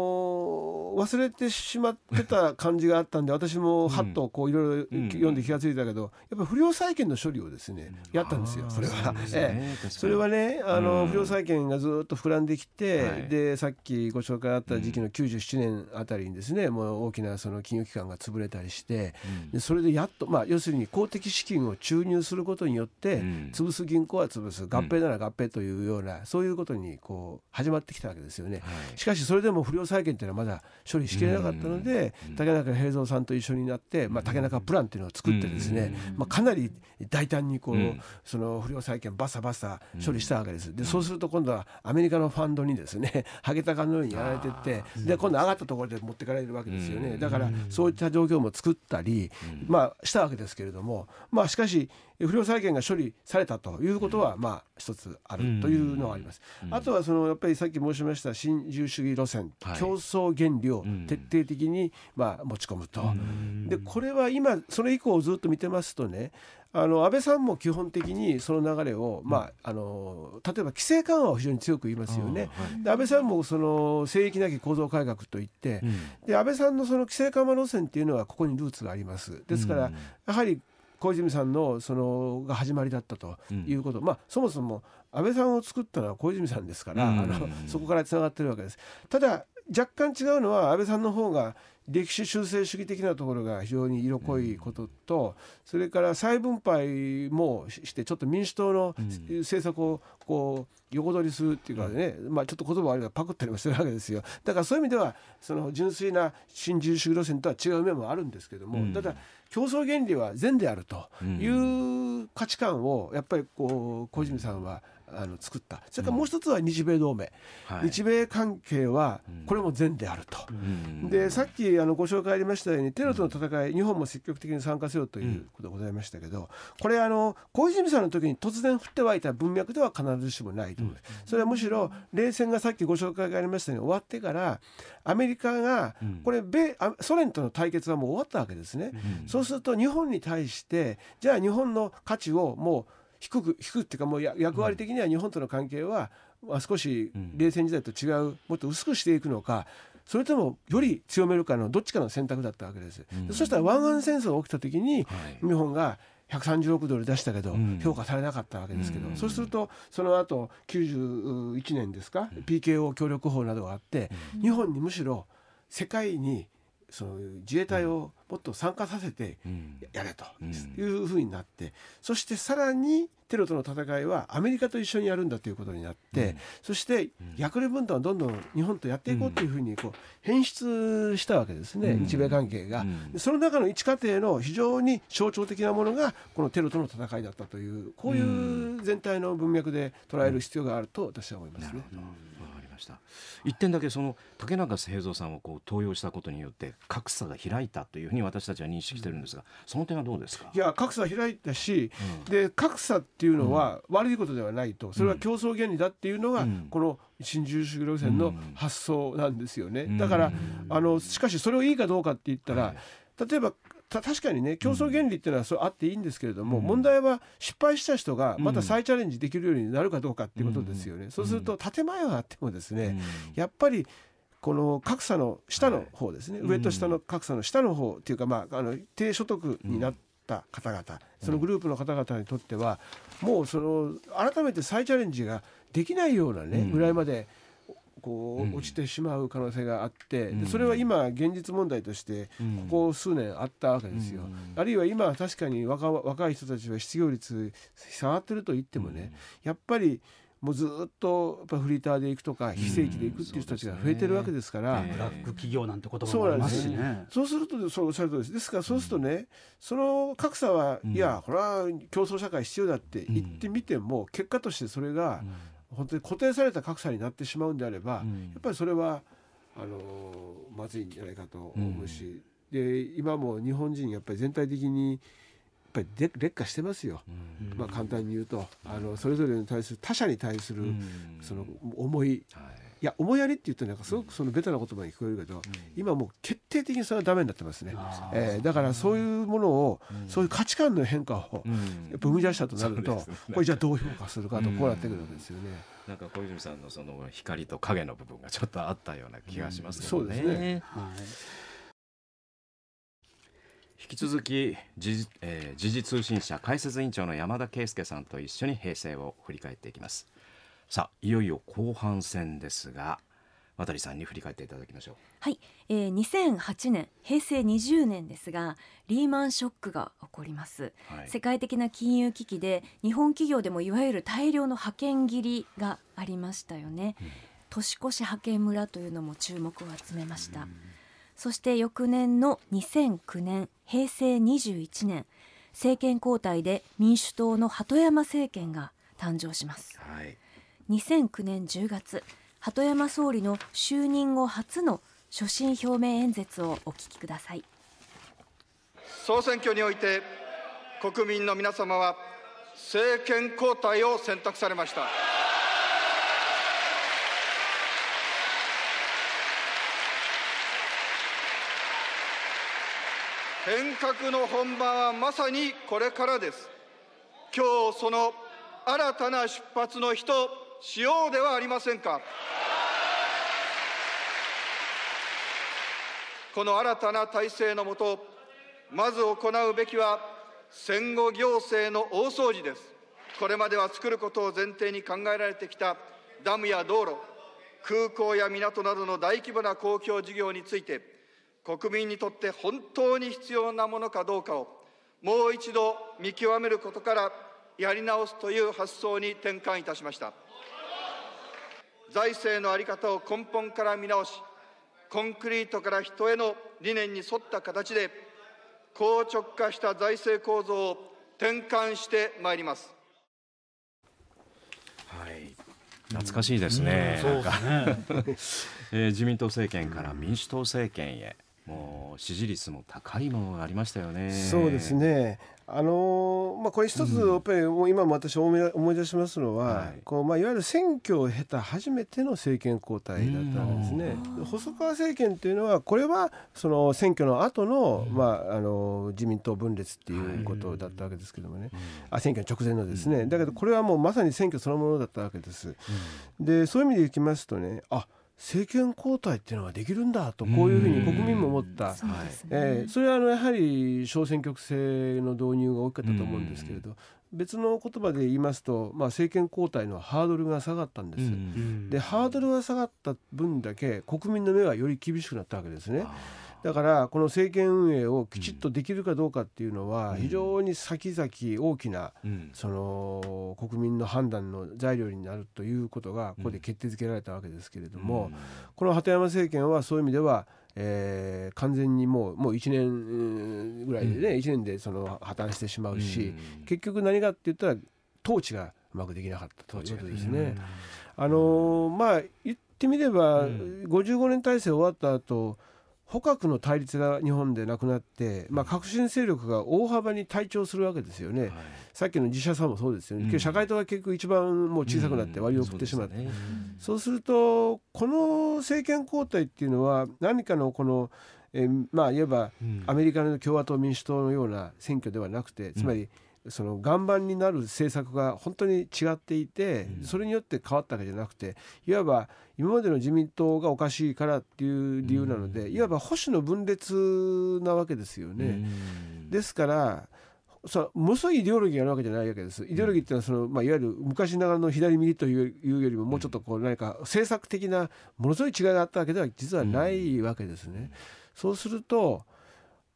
忘れてしまってた感じがあったんで私もはっとこういろいろ読んで気が付いたけど、やっぱ不良債権の処理をですねやったんですよそれは、ね、それはねあの不良債権がずっと膨らんできて、でさっきご紹介あった時期の97年あたりにですね、もう大きなその金融機関が潰れたりして、でそれでやっと、まあ、要するに公的資金を注入することによって潰す銀行は潰す合併なら合併というような、そういうことにこう始まってきたわけですよね。しかしそれでも不良債権っていうのはまだ処理しきれなかったので、竹中平蔵さんと一緒になって、まあ、竹中プランっていうのを作ってですね、まあ、かなり大胆にこう、その不良債権バサバサ処理したわけです。でそうすると今度はアメリカのファンドにですね ハゲタカのようにやられてってで今度上がったところで持ってかれるわけですよね。だからそういった状況も作ったり、まあ、したわけですけれども、まあ、しかし不良債権が処理されたということは、まあ一つあるというのはあります、あとはそのやっぱりさっき申しました新自由主義路線、競争原理を徹底的に、まあ、持ち込むと、でこれは今それ以降ずっと見てますとねあの安倍さんも基本的にその流れを、まあ、あの例えば規制緩和を非常に強く言いますよね、はい、安倍さんもその聖域なき構造改革といって、うん、で安倍さんのその規制緩和路線というのはここにルーツがあります。ですから、やはり小泉さんのそのが始まりだったということ、うん、まあ、そもそも安倍さんを作ったのは小泉さんですから、あのそこからつながってるわけです。ただ若干違うのは安倍さんの方が歴史修正主義的なところが非常に色濃いことと、それから再分配もしてちょっと民主党の政策をこう横取りするっていうかね、まあ、ちょっと言葉悪いがパクったりもしてるわけですよだからそういう意味ではその純粋な新自由主義路線とは違う面もあるんですけども、ただ競争原理は善であるという価値観をやっぱりこう小泉さんはあの作ったそれからもう一つは日米同盟、うん、日米関係はこれも善であると、うん、でさっきあのご紹介ありましたようにテロとの戦い、日本も積極的に参加せよということでございましたけどこれあの小泉さんの時に突然降って湧いた文脈では必ずしもないと、うん、それはむしろ冷戦がさっきご紹介がありましたように終わってからアメリカがこれ米ソ連との対決はもう終わったわけですね。そうすると日本に対してじゃあ日本の価値をもう低く低くっていうかもう役割的には日本との関係は、まあ、少し冷戦時代と違う、もっと薄くしていくのかそれともより強めるかのどっちかの選択だったわけです。うん、そしたら湾岸戦争が起きた時に、日本が130億ドル出したけど、評価されなかったわけですけど、うん、そうするとその後91年ですか、うん、PKO 協力法などがあって、日本にむしろ世界にその自衛隊をもっと参加させてやれというふうになって、そしてさらにテロとの戦いはアメリカと一緒にやるんだということになって、そして役割分担はどんどん日本とやっていこうというふうにこう変質したわけですね、日米関係が、その中の一過程の非常に象徴的なものがこのテロとの戦いだったというこういう全体の文脈で捉える必要があると私は思いますね。ました一点だけその竹中平蔵さんをこう登用したことによって格差が開いたというふうに私たちは認識してるんですが、その点はどうですかいや格差開いたし、うん、で格差っていうのは悪いことではないと、それは競争原理だっていうのが、この新自由主義路線の発想なんですよね、だからあのしかしそれをいいかどうかって言ったら、はい例えばた確かにね競争原理っていうのはそうあっていいんですけれども、うん、問題は失敗した人がまた再チャレンジできるようになるかどうかっていうことですよね、うん、そうすると建前はあってもですね、うん、やっぱりこの格差の下の方ですね、はい、上と下の格差の下の方っていうか、まあ、あの低所得になった方々、そのグループの方々にとってはもうその改めて再チャレンジができないようなねぐらいまで、こう落ちてしまう可能性があって、うん、それは今現実問題としてここ数年あったわけですよ、うん、あるいは今確かに若若い人たちは失業率下がってると言ってもね、やっぱりもうずっとやっぱフリーターで行くとか非正規で行くっていう人たちが増えてるわけですから、ブラック企業なんて言葉もありますしねそうするとそうおっしゃるとですですからそうするとね、その格差は、いやこれは競争社会必要だって言ってみても、結果としてそれが、うん本当に固定された格差になってしまうんであれば、うん、やっぱりそれはあのまずいんじゃないかと思うし、うん、で今も日本人やっぱり全体的にやっぱり劣化してますよ、うん、まあ、簡単に言うとあのそれぞれに対する他者に対するその思い、はいいや思いやりって言ってなんかすごくそのベタな言葉に聞こえるけど、今もう決定的にそれはダメになってますね、えー、だからそういうものを、そういう価値観の変化をやっぱ生み出したとなると、これじゃあどう評価するかとこうなってくるわけですよね。なんか小泉さんのその光と影の部分がちょっとあったような気がしますけどね。うん、そうですね、はい引き続き時,、えー、時事通信社解説委員長の山田圭介さんと一緒に平成を振り返っていきますさあいよいよ後半戦ですが渡さんに振り返っていただきましょうはい、えー、2008年平成20年ですがリーマンショックが起こります、はい、世界的な金融危機で日本企業でもいわゆる大量の派遣切りがありましたよね、うん、年越し派遣村というのも注目を集めました、うん、そして翌年の2009年平成21年政権交代で民主党の鳩山政権が誕生します、はい2009年10月鳩山総理の就任後初の所信表明演説をお聞きください総選挙において国民の皆様は政権交代を選択されました変革の本番はまさにこれからです今日その新たな出発の日としようではありませんか。この新たな体制のもと、まず行うべきは、戦後行政の大掃除です。これまでは作ることを前提に考えられてきたダムや道路、空港や港などの大規模な公共事業について、国民にとって本当に必要なものかどうかを、もう一度見極めることからやり直すという発想に転換いたしました。財政の在り方を根本から見直し、コンクリートから人への理念に沿った形で、硬直化した財政構造を転換してまいります。はい懐かしいですね。そう え自民党政権から民主党政権へ。もう支持率も高いものがありましたよね。そうですね。あのー、まあ、これ一つ、やっぱり今も私思い思い出しますのは、い、こうまあ、いわゆる選挙を経た初めての政権交代だったんですね。細川政権というのはこれはその選挙の後の、まああの自民党分裂っていうことだったわけですけどもね、あ選挙直前のですね、だけどこれはもうまさに選挙そのものだったわけです。でそういう意味でいきますとねあ政権交代っていうのはできるんだとこういうふうに国民も思った、そ、ね、えー、それはあのやはり小選挙区制の導入が大きかったと思うんですけれど。別の言葉で言いますと、まあ、政権交代のハードルが下がったんです、ん、でハードルが下がった分だけ国民の目はより厳しくなったわけですね。だからこの政権運営をきちっとできるかどうかっていうのは非常に先々大きなその国民の判断の材料になるということがここで決定づけられたわけですけれどもこの鳩山政権はそういう意味ではえ完全にもうもう1年ぐらいでね、1年でその破綻してしまうし、結局何がって言ったら統治がうまくできなかったということですね。あのまあ言ってみれば、55年体制終わった後捕獲の対立が日本でなくなって、まあ、革新勢力が大幅に退調するわけですよね、はい、さっきの自社さんもそうですよね、うん、社会党が結局一番もう小さくなって割り送ってしまって、うんうそう、するとこの政権交代っていうのは何かのこの、えー、まあいわばアメリカの共和党民主党のような選挙ではなくてつまり、うんその岩盤になる政策が本当に違っていて、それによって変わったわけじゃなくていわば今までの自民党がおかしいからっていう理由なので、いわば保守の分裂なわけですよね。ですからさものすごいイデオロギーがあるわけじゃないわけです。イデオロギーっていうのはその、まあ、いわゆる昔ながらの左右というよりももうちょっとこう何か政策的なものすごい違いがあったわけでは実はないわけですね。そうすると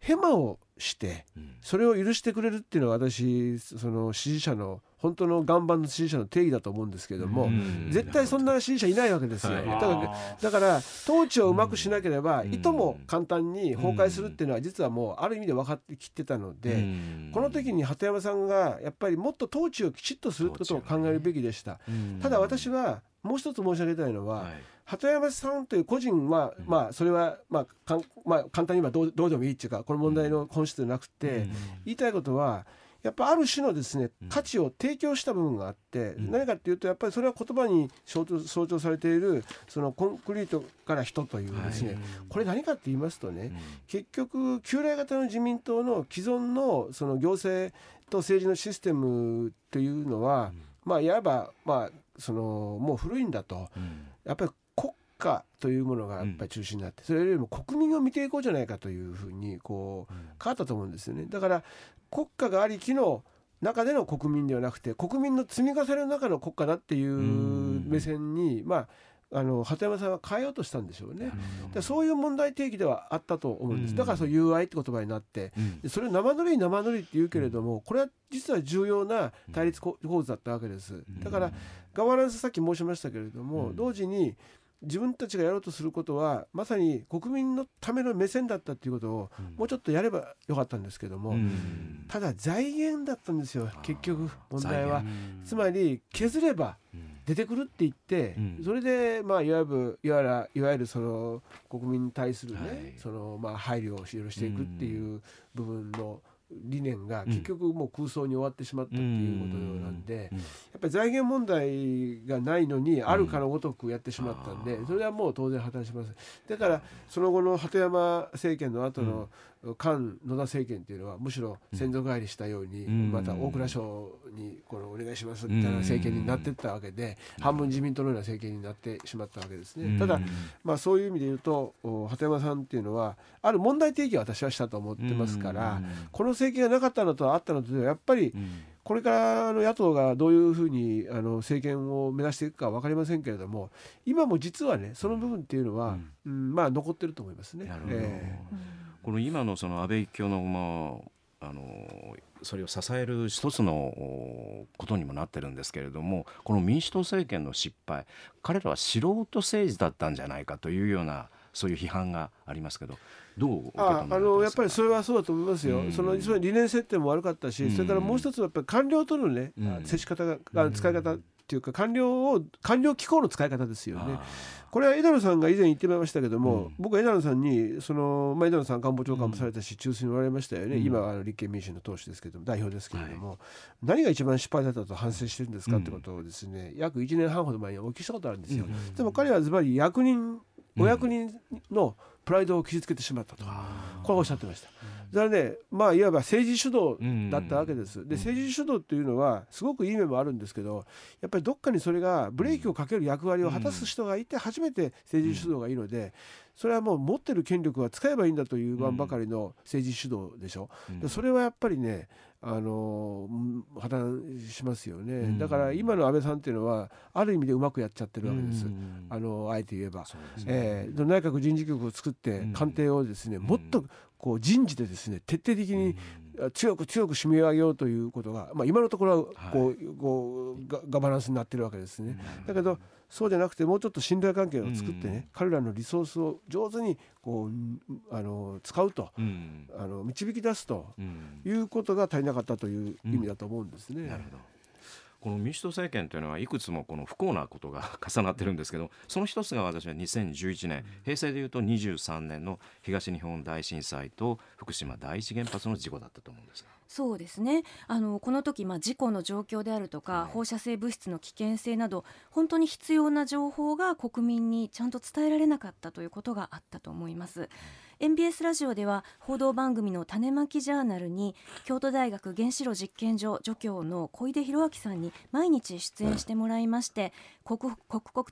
ヘマをしてそれを許してくれるっていうのは私その支持者の本当の岩盤の支持者の定義だと思うんですけれども、絶対そんな支持者いないわけですよ、だからだから統治をうまくしなければ、いとも簡単に崩壊するっていうのは実はもうある意味で分かってきてたので、この時に鳩山さんがやっぱりもっと統治をきちっとすることを考えるべきでした、ただ私はもう一つ申し上げたいのは、はい、鳩山さんという個人は、うん、まあそれは、まあかんまあ、簡単に言えばどうどうでもいいっていうかこの問題の本質でなくて、うん、言いたいことはやっぱある種のですね価値を提供した部分があって、うん、何かというとやっぱりそれは言葉に象徴されているそのコンクリートから人というですね、はい、これ何かって言いますとね、うん、結局旧来型の自民党の既存のその行政と政治のシステムというのは、うん、まあいわばまあそのもう古いんだと、うん、やっぱり国家というものがやっぱり中心になって、それよりも国民を見ていこうじゃないかというふうにこう変わったと思うんですよね。だから国家がありきの中での国民ではなくて国民の積み重ねの中の国家だっていう目線に、まああの鳩山さんは変えようとしたんでしょうね。でそういう問題提起ではあったと思うんです。だからそう UI って言葉になって、うん、それ生ぬるい生ぬるいって言うけれども、これは実は重要な対立構図だったわけです。だからガバナンスさっき申しましたけれども、同時に自分たちがやろうとすることはまさに国民のための目線だったということを、もうちょっとやればよかったんですけども、うん、ただ財源だったんですよ結局問題はつまり削れば出てくるって言って、うん、それでまあいわゆるいわゆるその国民に対するね、はい、そのまあ配慮をしていくっていう部分の、理念が結局もう空想に終わってしまったっていうことなんで、やっぱり財源問題がないのにあるかのごとくやってしまったんで、それはもう当然破綻しますだからその後の鳩山政権の後の菅野田政権というのはむしろ先祖返りしたように、また大蔵省にこれお願いしますみたいな政権になっていったわけで、半分自民党のような政権になってしまったわけですね。ただ、まあ、そういう意味で言うと鳩山さんっていうのはある問題提起を私はしたと思ってますから、この政権がなかったのとあったのとではやっぱり、これからの野党がどういうふうにあの政権を目指していくか分かりませんけれども今も実はねその部分っていうのは、まあ、残ってると思いますね。なるほど、えーこの今のその安倍一強の、まあ、あのそれを支える一つのことにもなってるんですけれどもこの民主党政権の失敗彼らは素人政治だったんじゃないかというようなそういう批判がありますけどどうあのやっぱりそれはそうだと思いますよ、うん、その理念設定も悪かったし、うん、それからもう一つはやっぱり官僚とのね、うん、接し方が、使い方っていうか官僚を官僚機構の使い方ですよね。これは枝野さんが以前言ってましたけども、うん、僕は枝野さんにその、まあ、枝野さん官房長官もされたし、うん、中枢におられましたよね、うん、今あの立憲民主の党首ですけども代表ですけれども、はい、何が一番失敗だったと反省してるんですかってことをですね、約1年半ほど前にお聞きしたことあるんですよ。でも彼はずばり役人お役人のプライドを傷つけてしまったと、これおっしゃってました。それはねまあいわば政治主導だったわけです。で政治主導っていうのはすごくいい面もあるんですけどやっぱりどっかにそれがブレーキをかける役割を果たす人がいて初めて政治主導がいいので。それはもう持ってる権力は使えばいいんだという番ばかりの政治主導でしょ、うん、それはやっぱりねあの破綻しますよね、うん、だから今の安倍さんっていうのはある意味でうまくやっちゃってるわけです、うん、あのあえて言えば、ねえー、内閣人事局を作って官邸をですね、もっとこう人事でですね徹底的に強く強く締め上げようということが、まあ、今のところはこうこうガガバナンスになってるわけですね。だけどそうじゃなくてもうちょっと信頼関係を作ってね、彼らのリソースを上手にこうあの使うと、あの導き出すということが足りなかったという意味だと思うんですね。なるほどこの民主党政権というのはいくつもこの不幸なことが重なってるんですけどその一つが私は2011年平成でいうと23年の東日本大震災と福島第一原発の事故だったと思うんです。そうですねあのこの時、まあ、事故の状況であるとか、はい、放射性物質の危険性など本当に必要な情報が国民にちゃんと伝えられなかったということがあったと思います。n b s ラジオでは報道番組の種まきジャーナルに京都大学原子炉実験所助教の小出博明さんに毎日出演してもらいまして刻々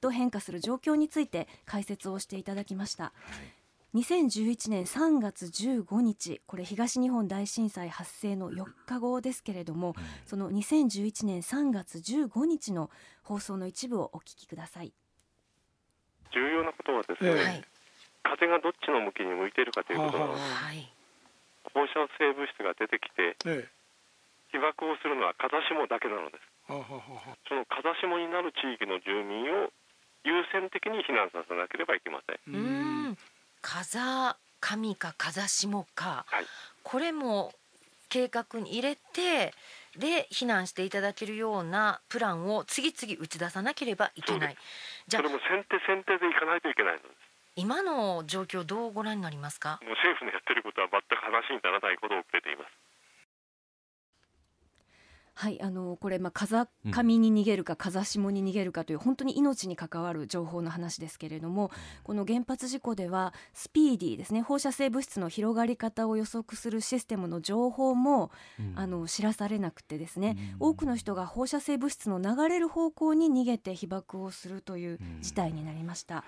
と変化する状況について解説をしていただきました。はい2011年3月15日これ東日本大震災発生の4日後ですけれども、その2011年3月15日の放送の一部をお聞きください重要なことはですね、はい、風がどっちの向きに向いているかということなのです、はい、放射性物質が出てきて、ええ、被爆をするのは風下だけなのですその風下になる地域の住民を優先的に避難させなければいけません風上か風下か、はい、これも計画に入れてで避難していただけるようなプランを次々打ち出さなければいけない。じゃあそれも先手先手でいかないといけないの今の状況どうご覧になりますか。もう政府のやってることは全く話にならないことを受れています。はいあのこれ、まあ、風上に逃げるか、うん、風下に逃げるかという本当に命に関わる情報の話ですけれどもこの原発事故ではスピーディーですね放射性物質の広がり方を予測するシステムの情報も、うん、あの知らされなくてですね、うん、多くの人が放射性物質の流れる方向に逃げて被爆をするという事態になりました。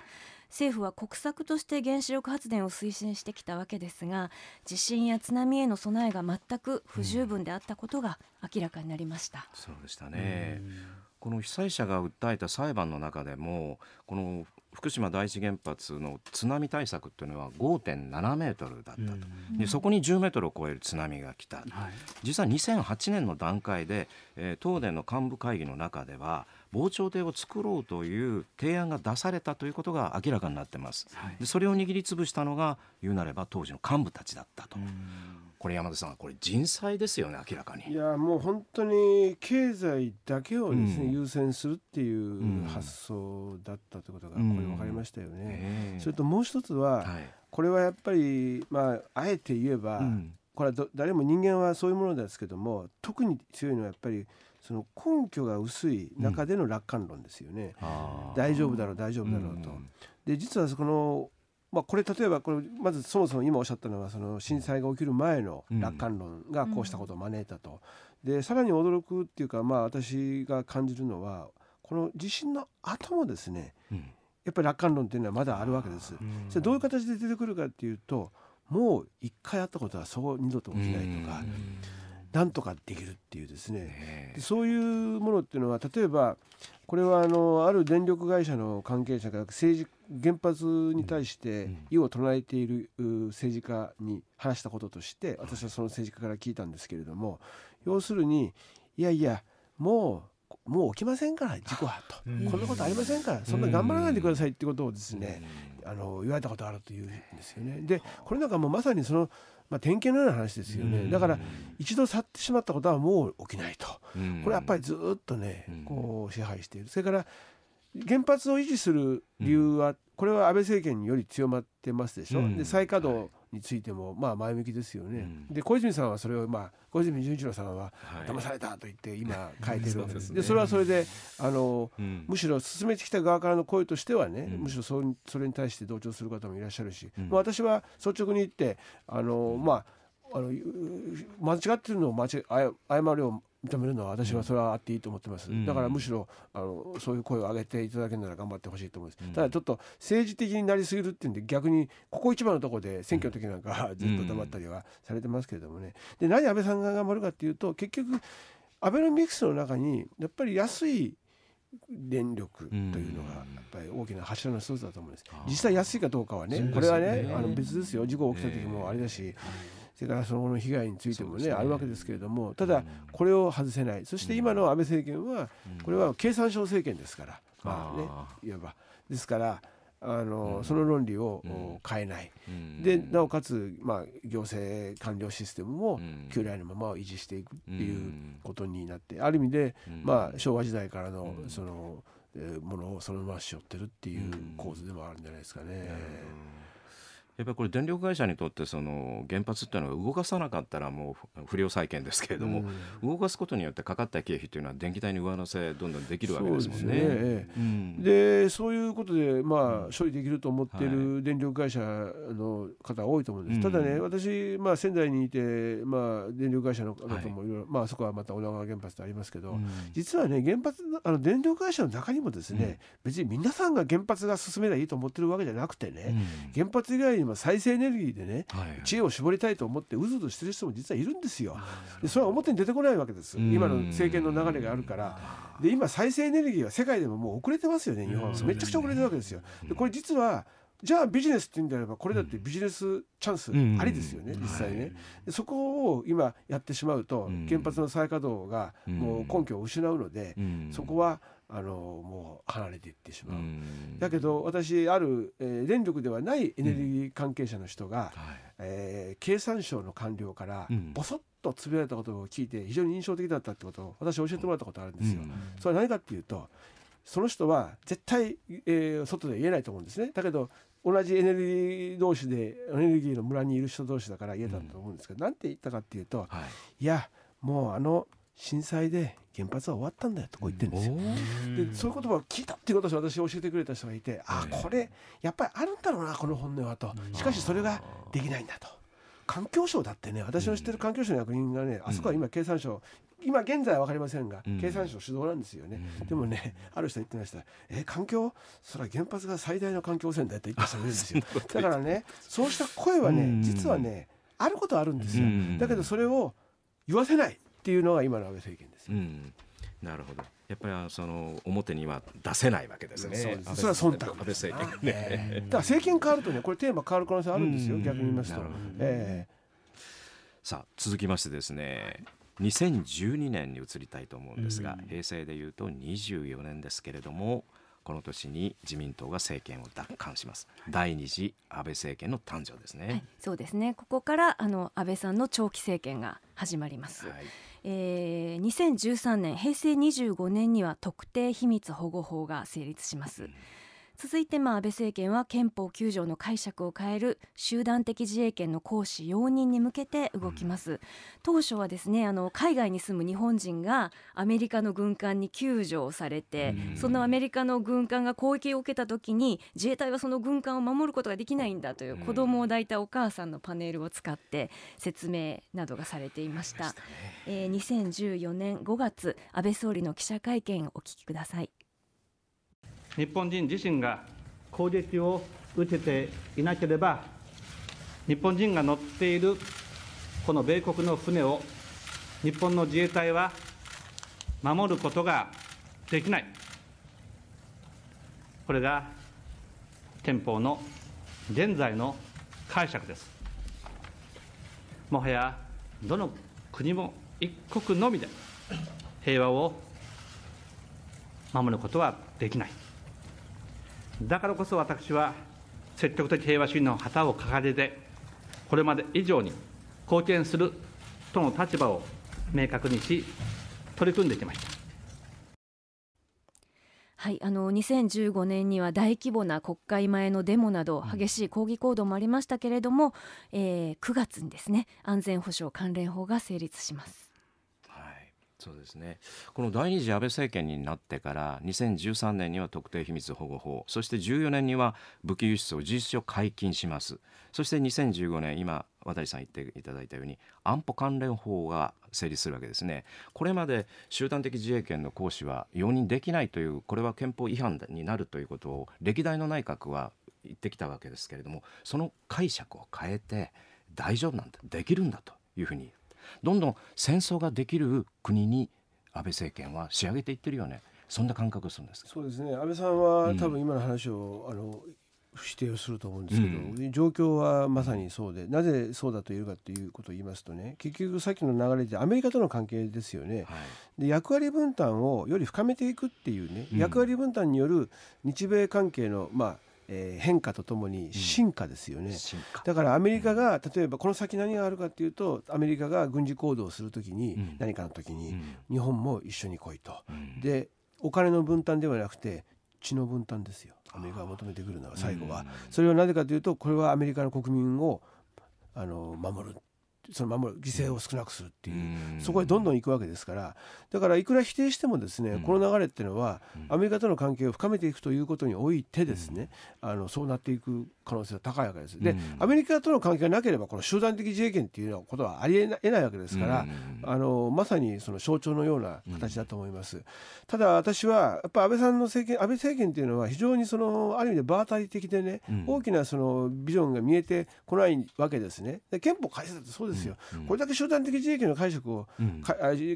政府は国策として原子力発電を推進してきたわけですが地震や津波への備えが全く不十分であったことが明らかになりました。うん、そうでしたね、この被災者が訴えた裁判の中でもこの福島第一原発の津波対策というのは5.7メートルだったと、でそこに10メートルを超える津波が来た、はい、実は2008年の段階で、えー、東電の幹部会議の中では防潮堤を作ろうという提案が出されたということが明らかになってます、はい、でそれを握りつぶしたのが言うなれば当時の幹部たちだったとこれ山田さんこれ人災ですよね明らかにいやもう本当に経済だけをですね、うん、優先するっていう発想だったということがこれ分かりましたよね、うん、それともう一つは、はい、これはやっぱりまああえて言えば、うん、これは誰も人間はそういうものですけども特に強いのはやっぱりその根拠が薄い中での楽観論ですよね、うん、大丈夫だろう大丈夫だろうと。うん、で実はこのまあ、これ例えばこれまずそもそも今おっしゃったのはその震災が起きる前の楽観論がこうしたことを招いたと、でさらに驚くっていうか、まあ、私が感じるのはこの地震の後もですね、やっぱり楽観論っていうのはまだあるわけです。どういう形で出てくるかっていうともう一回あったことはそう二度と起きないとか。なんとかできるっていうですねそういうものっていうのは例えばこれはあのある電力会社の関係者が政治原発に対して異を唱えている政治家に話したこととして私はその政治家から聞いたんですけれども要するにいやいやもうもう起きませんから事故はと、こんなことありませんからそんな頑張らないでくださいってことをですね、あの言われたことあるというんですよね。でこれなんかもまさにそのまあ、典型のような話ですよね、だから一度去ってしまったことはもう起きないと、これやっぱりずっとねこう支配しているそれから原発を維持する理由は、これは安倍政権により強まってますでしょ、で再稼働についてもまあ前向きですよね、うん、で小泉さんはそれを、まあ、小泉純一郎さんは騙されたと言って今変えてるわけです でそれはそれであの、うん、むしろ進めてきた側からの声としてはね、うん、むしろそそれに対して同調する方もいらっしゃるし、まあ、私は率直に言ってあの、まああの間違ってるのを間違誤りを認めるのは私はそれはあっていいと思ってます、うん、だからむしろあのそういう声を上げていただけるなら頑張ってほしいと思います、うん、ただちょっと政治的になりすぎるっていうんで逆にここ一番のとこで選挙の時なんか、ずっと黙ったりはされてますけれどもねで何安倍さんが頑張るかっていうと結局アベノミクスの中にやっぱり安い電力というのがやっぱり大きな柱の一つだと思うんです、実際安いかどうかはねこれはねあの別ですよ事故起きた時もあれだし、えーそれからその後の被害についてもね、ね、あるわけですけれどもただこれを外せないそして今の安倍政権はこれは経産省政権ですから、まあねいわばですからあの、うん、その論理を、変えない、うん、でなおかつ、まあ、行政官僚システムも旧来のままを維持していくっていうことになって、ある意味で、うん、まあ、昭和時代からの、その、えー、ものをそのまましょってるっていう構図でもあるんじゃないですかね。やっぱりこれ電力会社にとってその原発っていうのは動かさなかったらもう不良債権ですけれども、動かすことによってかかった経費というのは電気代に上乗せどんどんできるわけですもんね。で、ねうん、そういうことでまあ処理できると思っている電力会社の方多いと思うんです。はい、ただね私まあ仙台にいてまあ電力会社の方もいろいろ、はい、まあそこはまた小田川原発とありますけど、うん、実はね原発あの電力会社の中にもですね、別に皆さんが原発が進めばいいと思ってるわけじゃなくてね、原発以外に今再生エネルギーでね、はい知恵を絞りたいと思ってうずうずしてる人も実はいるんですよ。でそれは表に出てこないわけです今の政権の流れがあるから。で今再生エネルギーは世界でももう遅れてますよね日本はめちゃくちゃ遅れてるわけですよ。でこれ実はじゃあビジネスっていうんであればこれだってビジネスチャンスありですよね、実際ね、そこを今やってしまうと原発の再稼働がもう根拠を失うので、そこはあのもう離れていってしまう、だけど私ある、えー、電力ではないエネルギー関係者の人が、うんはい、えー、経産省の官僚からボソッとつぶやいたことを聞いて非常に印象的だったってことを私教えてもらったことあるんですよ。うん、それは何かっていうとその人は絶対、えー、外で言えないと思うんですねだけど同じエネルギー同士でエネルギーの村にいる人同士だから言えたと思うんですけど、うん、なんて言ったかっていうと、はい、いやもうあの震災で原発は終わったんだよとこう言ってるんですよ。うん、でそういう言葉を聞いたっていうことを私教えてくれた人がいて、うん、あこれやっぱりあるんだろうなこの本音はとしかしそれができないんだと。環境省だってね私の知ってる環境省の役人がね、あそこは今経産省今現在は分かりませんが、うん、経産省主導なんですよね、うん、でもねある人言ってました「え環境それは原発が最大の環境汚染だ」って言った人るんですよ だからねそうした声はね、うん、実はねあることはあるんですよ、だけどそれを言わせないっていうのが今の安倍政権ですよ、なるほどやっぱりその表には出せないわけですね。それは忖度です、安倍政権ね。だから政権変わるとねこれテーマ変わる可能性あるんですよ逆に言いますと。えー、さあ続きましてですね2012年に移りたいと思うんですが、うん、平成でいうと24年ですけれどもこの年に自民党が政権を奪還します、第二次安倍政権の誕生ですね、はい、そうですねここからあの安倍さんの長期政権が始まります、はい、えー、2013年平成25年には特定秘密保護法が成立します、うん続いて、まあ、安倍政権は憲法9条の解釈を変える集団的自衛権の行使容認に向けて動きます、うん、当初はですねあの海外に住む日本人がアメリカの軍艦に救助されて、うん、そのアメリカの軍艦が攻撃を受けた時に自衛隊はその軍艦を守ることができないんだという子供を抱いたお母さんのパネルを使って説明などがされていましたま、ね、えー、2014年5月安倍総理の記者会見をお聞きください日本人自身が攻撃を受けていなければ、日本人が乗っているこの米国の船を、日本の自衛隊は守ることができない、これが憲法の現在の解釈です。もはやどの国も一国のみで平和を守ることはできない。だからこそ私は積極的平和主義の旗を掲げて、これまで以上に貢献するとの立場を明確にし、取り組んできました。はい、あの2015年には大規模な国会前のデモなど激しい抗議行動もありましたけれども、うん、えー、9月にですね安全保障関連法が成立します。そうですねこの第二次安倍政権になってから2013年には特定秘密保護法そして14年には武器輸出を事実上解禁しますそして2015年今渡さん言っていただいたように安保関連法が成立するわけですねこれまで集団的自衛権の行使は容認できないというこれは憲法違反になるということを歴代の内閣は言ってきたわけですけれどもその解釈を変えて大丈夫なんだできるんだというふうにどんどん戦争ができる国に安倍政権は仕上げていってるよねそんな感覚するんですそうですね安倍さんは、多分今の話を、うん、あの否定をすると思うんですけど、うん、状況はまさにそうでなぜそうだと言えるかということを言いますとね結局さっきの流れでアメリカとの関係ですよね、はい、で役割分担をより深めていくっていうね、うん、役割分担による日米関係のまあえー、変化とともに進化ですよね、うん、だからアメリカが例えばこの先何があるかっていうとアメリカが軍事行動をする時に、うん、何かの時に、日本も一緒に来いと、でお金の分担ではなくて血の分担ですよアメリカが求めてくるのは最後は、それはなぜかというとこれはアメリカの国民をあの守るその守る犠牲を少なくするっていうそこへどんどん行くわけですからだからいくら否定してもですねこの流れっていうのはアメリカとの関係を深めていくということにおいてですねあのそうなっていく可能性が高いわけです。で、うん、アメリカとの関係がなければこの集団的自衛権っていうのはことはありえなえないわけですから、うん、あのまさにその象徴のような形だと思います。うん、ただ私はやっぱ安倍さんの政権安倍政権っていうのは非常にそのある意味でバータり的でね、大きなそのビジョンが見えてこないわけですね。で憲法改正だとそうですよ、これだけ集団的自衛権の解釈を、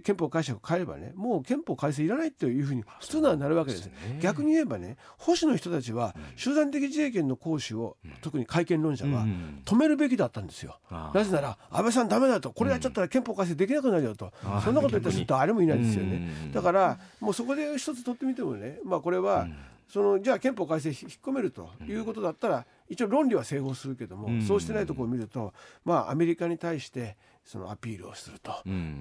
憲法解釈を変えればねもう憲法改正いらないというふうに普通ならなるわけです。ですね、逆に言えばね保守の人たちは集団的自衛権の行使を特に改憲論者は止めるべきだったんですよ、なぜなら安倍さんだめだとこれやっちゃったら憲法改正できなくなるよと、そんなこと言った人誰もいないですよね、だからもうそこで一つ取ってみてもね、まあ、これは、そのじゃあ憲法改正引っ込めるということだったら、一応論理は整合するけども、そうしてないところを見ると、まあ、アメリカに対してそのアピールをすると、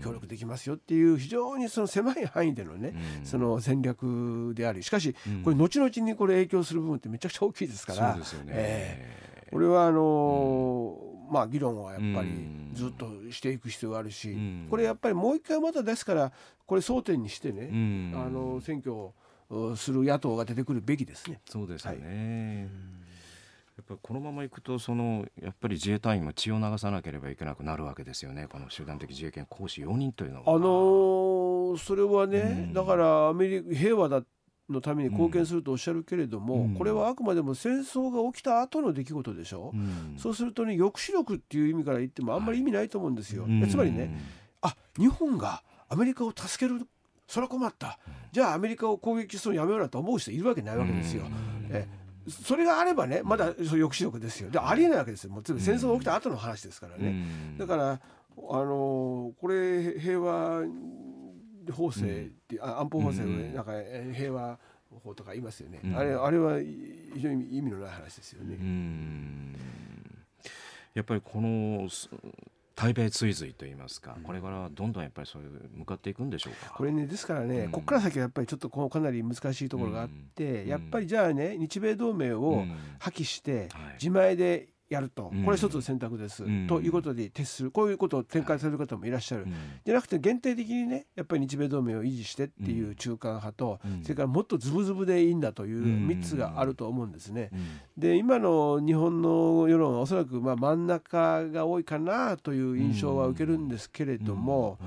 協力できますよっていう非常にその狭い範囲でのね、その戦略でありしかしこれ後々にこれ影響する部分ってめちゃくちゃ大きいですから。えこれはあのまあ、議論はやっぱりずっとしていく必要があるし、これやっぱりもう一回またですからこれ争点にしてね、あの選挙をする野党が出てくるべきですね。そうですね、はいぱこのままいくとそのやっぱり自衛隊員も血を流さなければいけなくなるわけですよねこの集団的自衛権行使4人というのは。あのー、それはね、うん、だからアメリカ平和だのために貢献するとおっしゃるけれども、うん、これはあくまでも戦争が起きた後の出来事でしょ、うん、そうするとね抑止力っていう意味から言ってもあんまり意味ないと思うんですよ。はい、つまりねあ日本がアメリカを助けるそれは困ったじゃあアメリカを攻撃するのやめようなと思う人いるわけないわけですよ。えそれがあればねまだそ抑止力ですよでありえないわけですよもう全部戦争が起きた後の話ですからね、だからあのこれ平和法制ってう、ん、安保法制の、ね、なんか平和法とか言いますよね、うん、あれあれは非常に意味のない話ですよね。やっぱりこの台北追随といいますか、これからどんどんやっぱりそういう向かっていくんでしょうかこれねですからね、うん、ここから先はやっぱりちょっとこうかなり難しいところがあって、うん、やっぱりじゃあね日米同盟を破棄して、自前でやると、これ一つの選択です、うん、ということで徹するこういうことを展開される方もいらっしゃる、うじゃなくて限定的にねやっぱり日米同盟を維持してっていう中間派と、うん、それからもっとズブズブでいいんだという3つがあると思うんですね。で今の日本の世論はおそらくまあ真ん中が多いかなという印象は受けるんですけれども、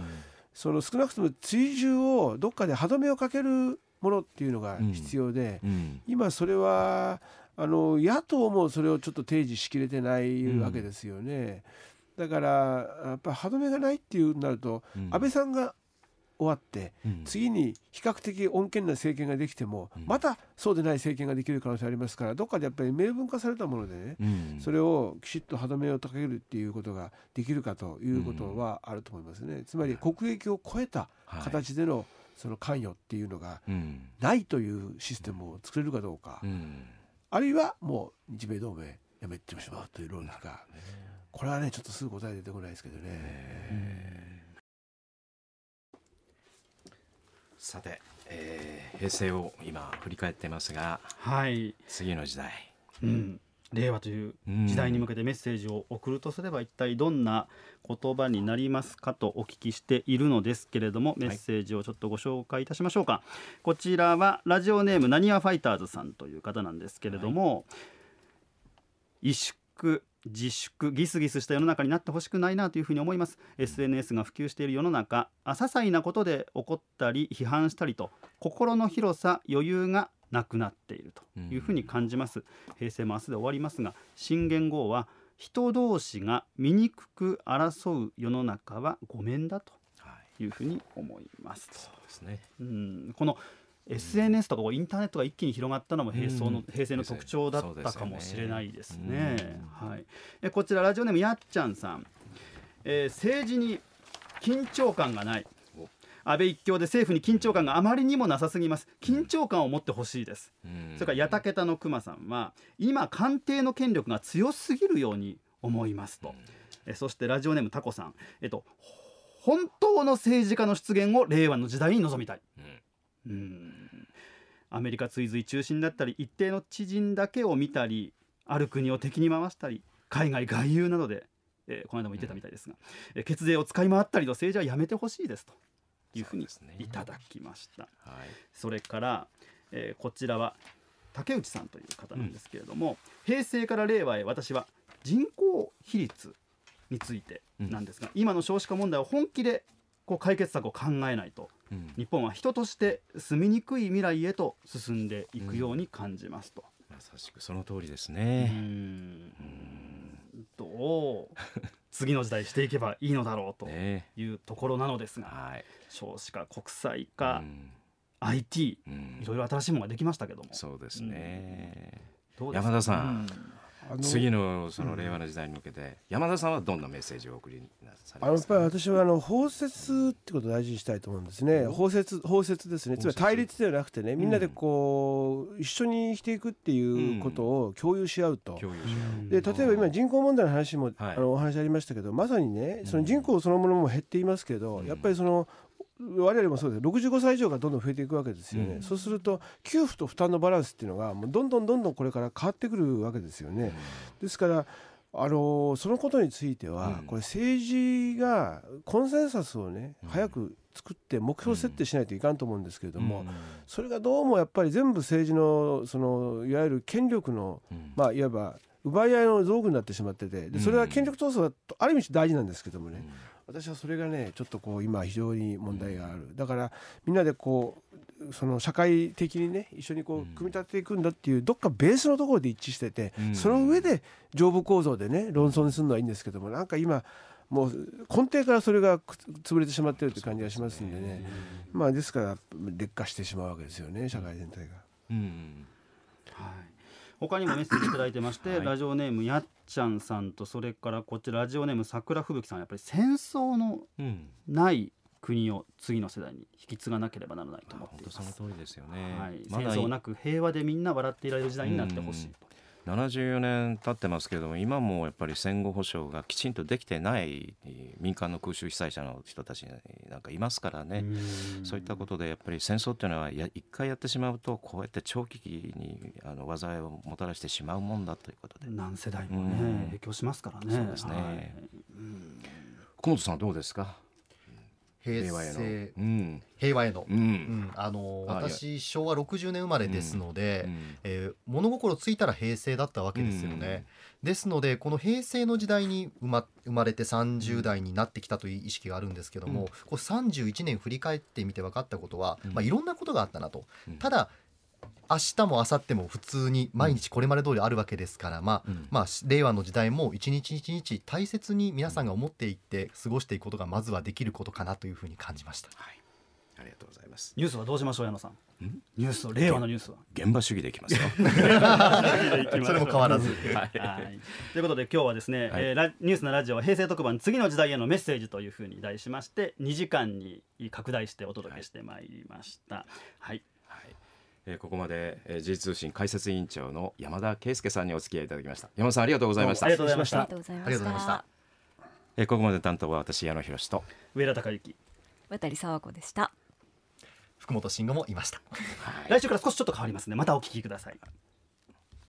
その少なくとも追従をどっかで歯止めをかけるものっていうのが必要で、今それはあの野党もそれをちょっと提示しきれてないわけですよね。うん、だからやっぱ歯止めがないっていうなると、うん、安倍さんが終わって、うん、次に比較的穏健な政権ができても、うん、またそうでない政権ができる可能性ありますからどっかでやっぱり明文化されたものでね、うん、それをきちっと歯止めをかけるっていうことができるかということはあると思いますね。つまり国益を超えた形でのその関与っていうのがないというシステムを作れるかどうか。あるいはもう日米同盟やめてしまうという論理か、これはねちょっとすぐ答え出てこないですけどね。さて、えー、平成を今振り返ってますが、はい、次の時代、うん、令和という時代に向けてメッセージを送るとすれば一体どんな言葉になりますかとお聞きしているのですけれどもメッセージをちょっとご紹介いたしましょうか、はい、こちらはラジオネームなにわファイターズさんという方なんですけれども、はい、萎縮自粛ギスギスした世の中になってほしくないなというふうに思います SNS が普及している世の中些細なことで怒ったり批判したりと心の広さ余裕がなくなっているというふうに感じます、平成も明日で終わりますが新元号は人同士が醜く争う世の中はごめんだというふうに思います。そうですね、うん、この SNS とかインターネットが一気に広がったのも平成の,、平成の特徴だったかもしれないですね。すねはい、えこちらラジオネームやっちゃんさん、えー、政治に緊張感がない安倍一強で政府に緊張感があまりにもなさすぎます緊張感を持ってほしいです、それから八竹田の熊さんは今官邸の権力が強すぎるように思いますと、えそしてラジオネームタコさんえっと本当の政治家の出現を令和の時代に望みたい、うん、アメリカ追随中心だったり一定の知人だけを見たりある国を敵に回したり海外外遊などで、えー、この間も言ってたみたいですが、え血税を使い回ったりと政治はやめてほしいですと。いうふうにいただきました。そ、ねはい、それから、えー、こちらは竹内さんという方なんですけれども、うん、平成から令和へ私は人口比率についてなんですが、うん、今の少子化問題を本気でこう解決策を考えないと、うん、日本は人として住みにくい未来へと進んでいくように感じますと。まさしくその通りですね。どう 次の時代していけばいいのだろうというところなのですが、ねはい、少子化国際化、うん、IT、うん、いろいろ新しいものができましたけどもそうですね、うん、山田さん、の次のその令和の時代に向けて、山田さんはどんなメッセージを送りなされやっぱり私はあの包摂ってことを大事にしたいと思うんですね包摂包摂ですねつまり対立ではなくてねみんなでこう、一緒にしていくっていうことを共有し合うと、で例えば今人口問題の話も、あのお話ありましたけどまさにねその人口そのものも減っていますけど、やっぱりその我々もそうです65歳以上がどんどん増えていくわけですよね、うん、そうすると給付と負担のバランスっていうのがもうどんどんどんどんこれから変わってくるわけですよね、うん、ですからあのそのことについては、うん、これ政治がコンセンサスをね、早く作って目標設定しないといかんと思うんですけれども、それがどうもやっぱり全部政治のそのいわゆる権力の、まあいわば奪い合いの道具になってしまっててでそれは権力闘争はある意味大事なんですけどもね、私はそれがねちょっとこう今非常に問題がある、だからみんなでこうその社会的にね一緒にこう組み立てていくんだっていうどっかベースのところで一致してて、その上で上部構造でね論争にするのはいいんですけどもなんか今もう根底からそれが潰れてしまってるって感じがしますんでね、まあ、ですから劣化してしまうわけですよね社会全体が。うん他にもメッセージ頂いてまして、はい、ラジオネームやっちゃんさんとそれからこちらラジオネーム桜吹雪さんやっぱり戦争のない国を次の世代に引き継がなければならないと思っています。うん、その通りですよね、はい、戦争なく平和でみんな笑っていられる時代になってほしいと。74年経ってますけれども今もやっぱり戦後保障がきちんとできてない民間の空襲被災者の人たちなんかいますからねそういったことでやっぱり戦争っていうのは一回やってしまうとこうやって長期にあの災いをもたらしてしまうもんだということで何世代もね、影響しますからね。そうですね、はい、う本さんどうですか平成平和への、あの私昭和60年生まれですので、うん、えー、物心ついたら平成だったわけですよね、うん、ですのでこの平成の時代に生ま生まれて30代になってきたという意識があるんですけども、うん、こう31年振り返ってみて分かったことは、まあ、いろんなことがあったなと、ただ明日も明後日も普通に毎日これまで通りあるわけですから、まあ、うん、まあ令和の時代も一日一日大切に皆さんが思っていって過ごしていくことがまずはできることかなというふうに感じました。はいありがとうございます。ニュースはどうしましょう、矢野さん。んニュース、令和のニュースは。現場主義でいきますよ。それも変わらず。はい、はい、ということで、今日はですね、はい、えー、ニュースのラジオ平成特番、次の時代へのメッセージというふうに題しまして、2時間に拡大してお届けしてまいりました。はい、はいえー、ここまで、えー、時事通信解説委員長の山田圭介さんにお付き合いいただきました山田さんありがとうございましたありがとうございましたありがとうございましたえー、ここまで担当は私矢野博と上田孝之渡沢子でした福本慎吾もいました、はい、来週から少しちょっと変わりますねまたお聞きください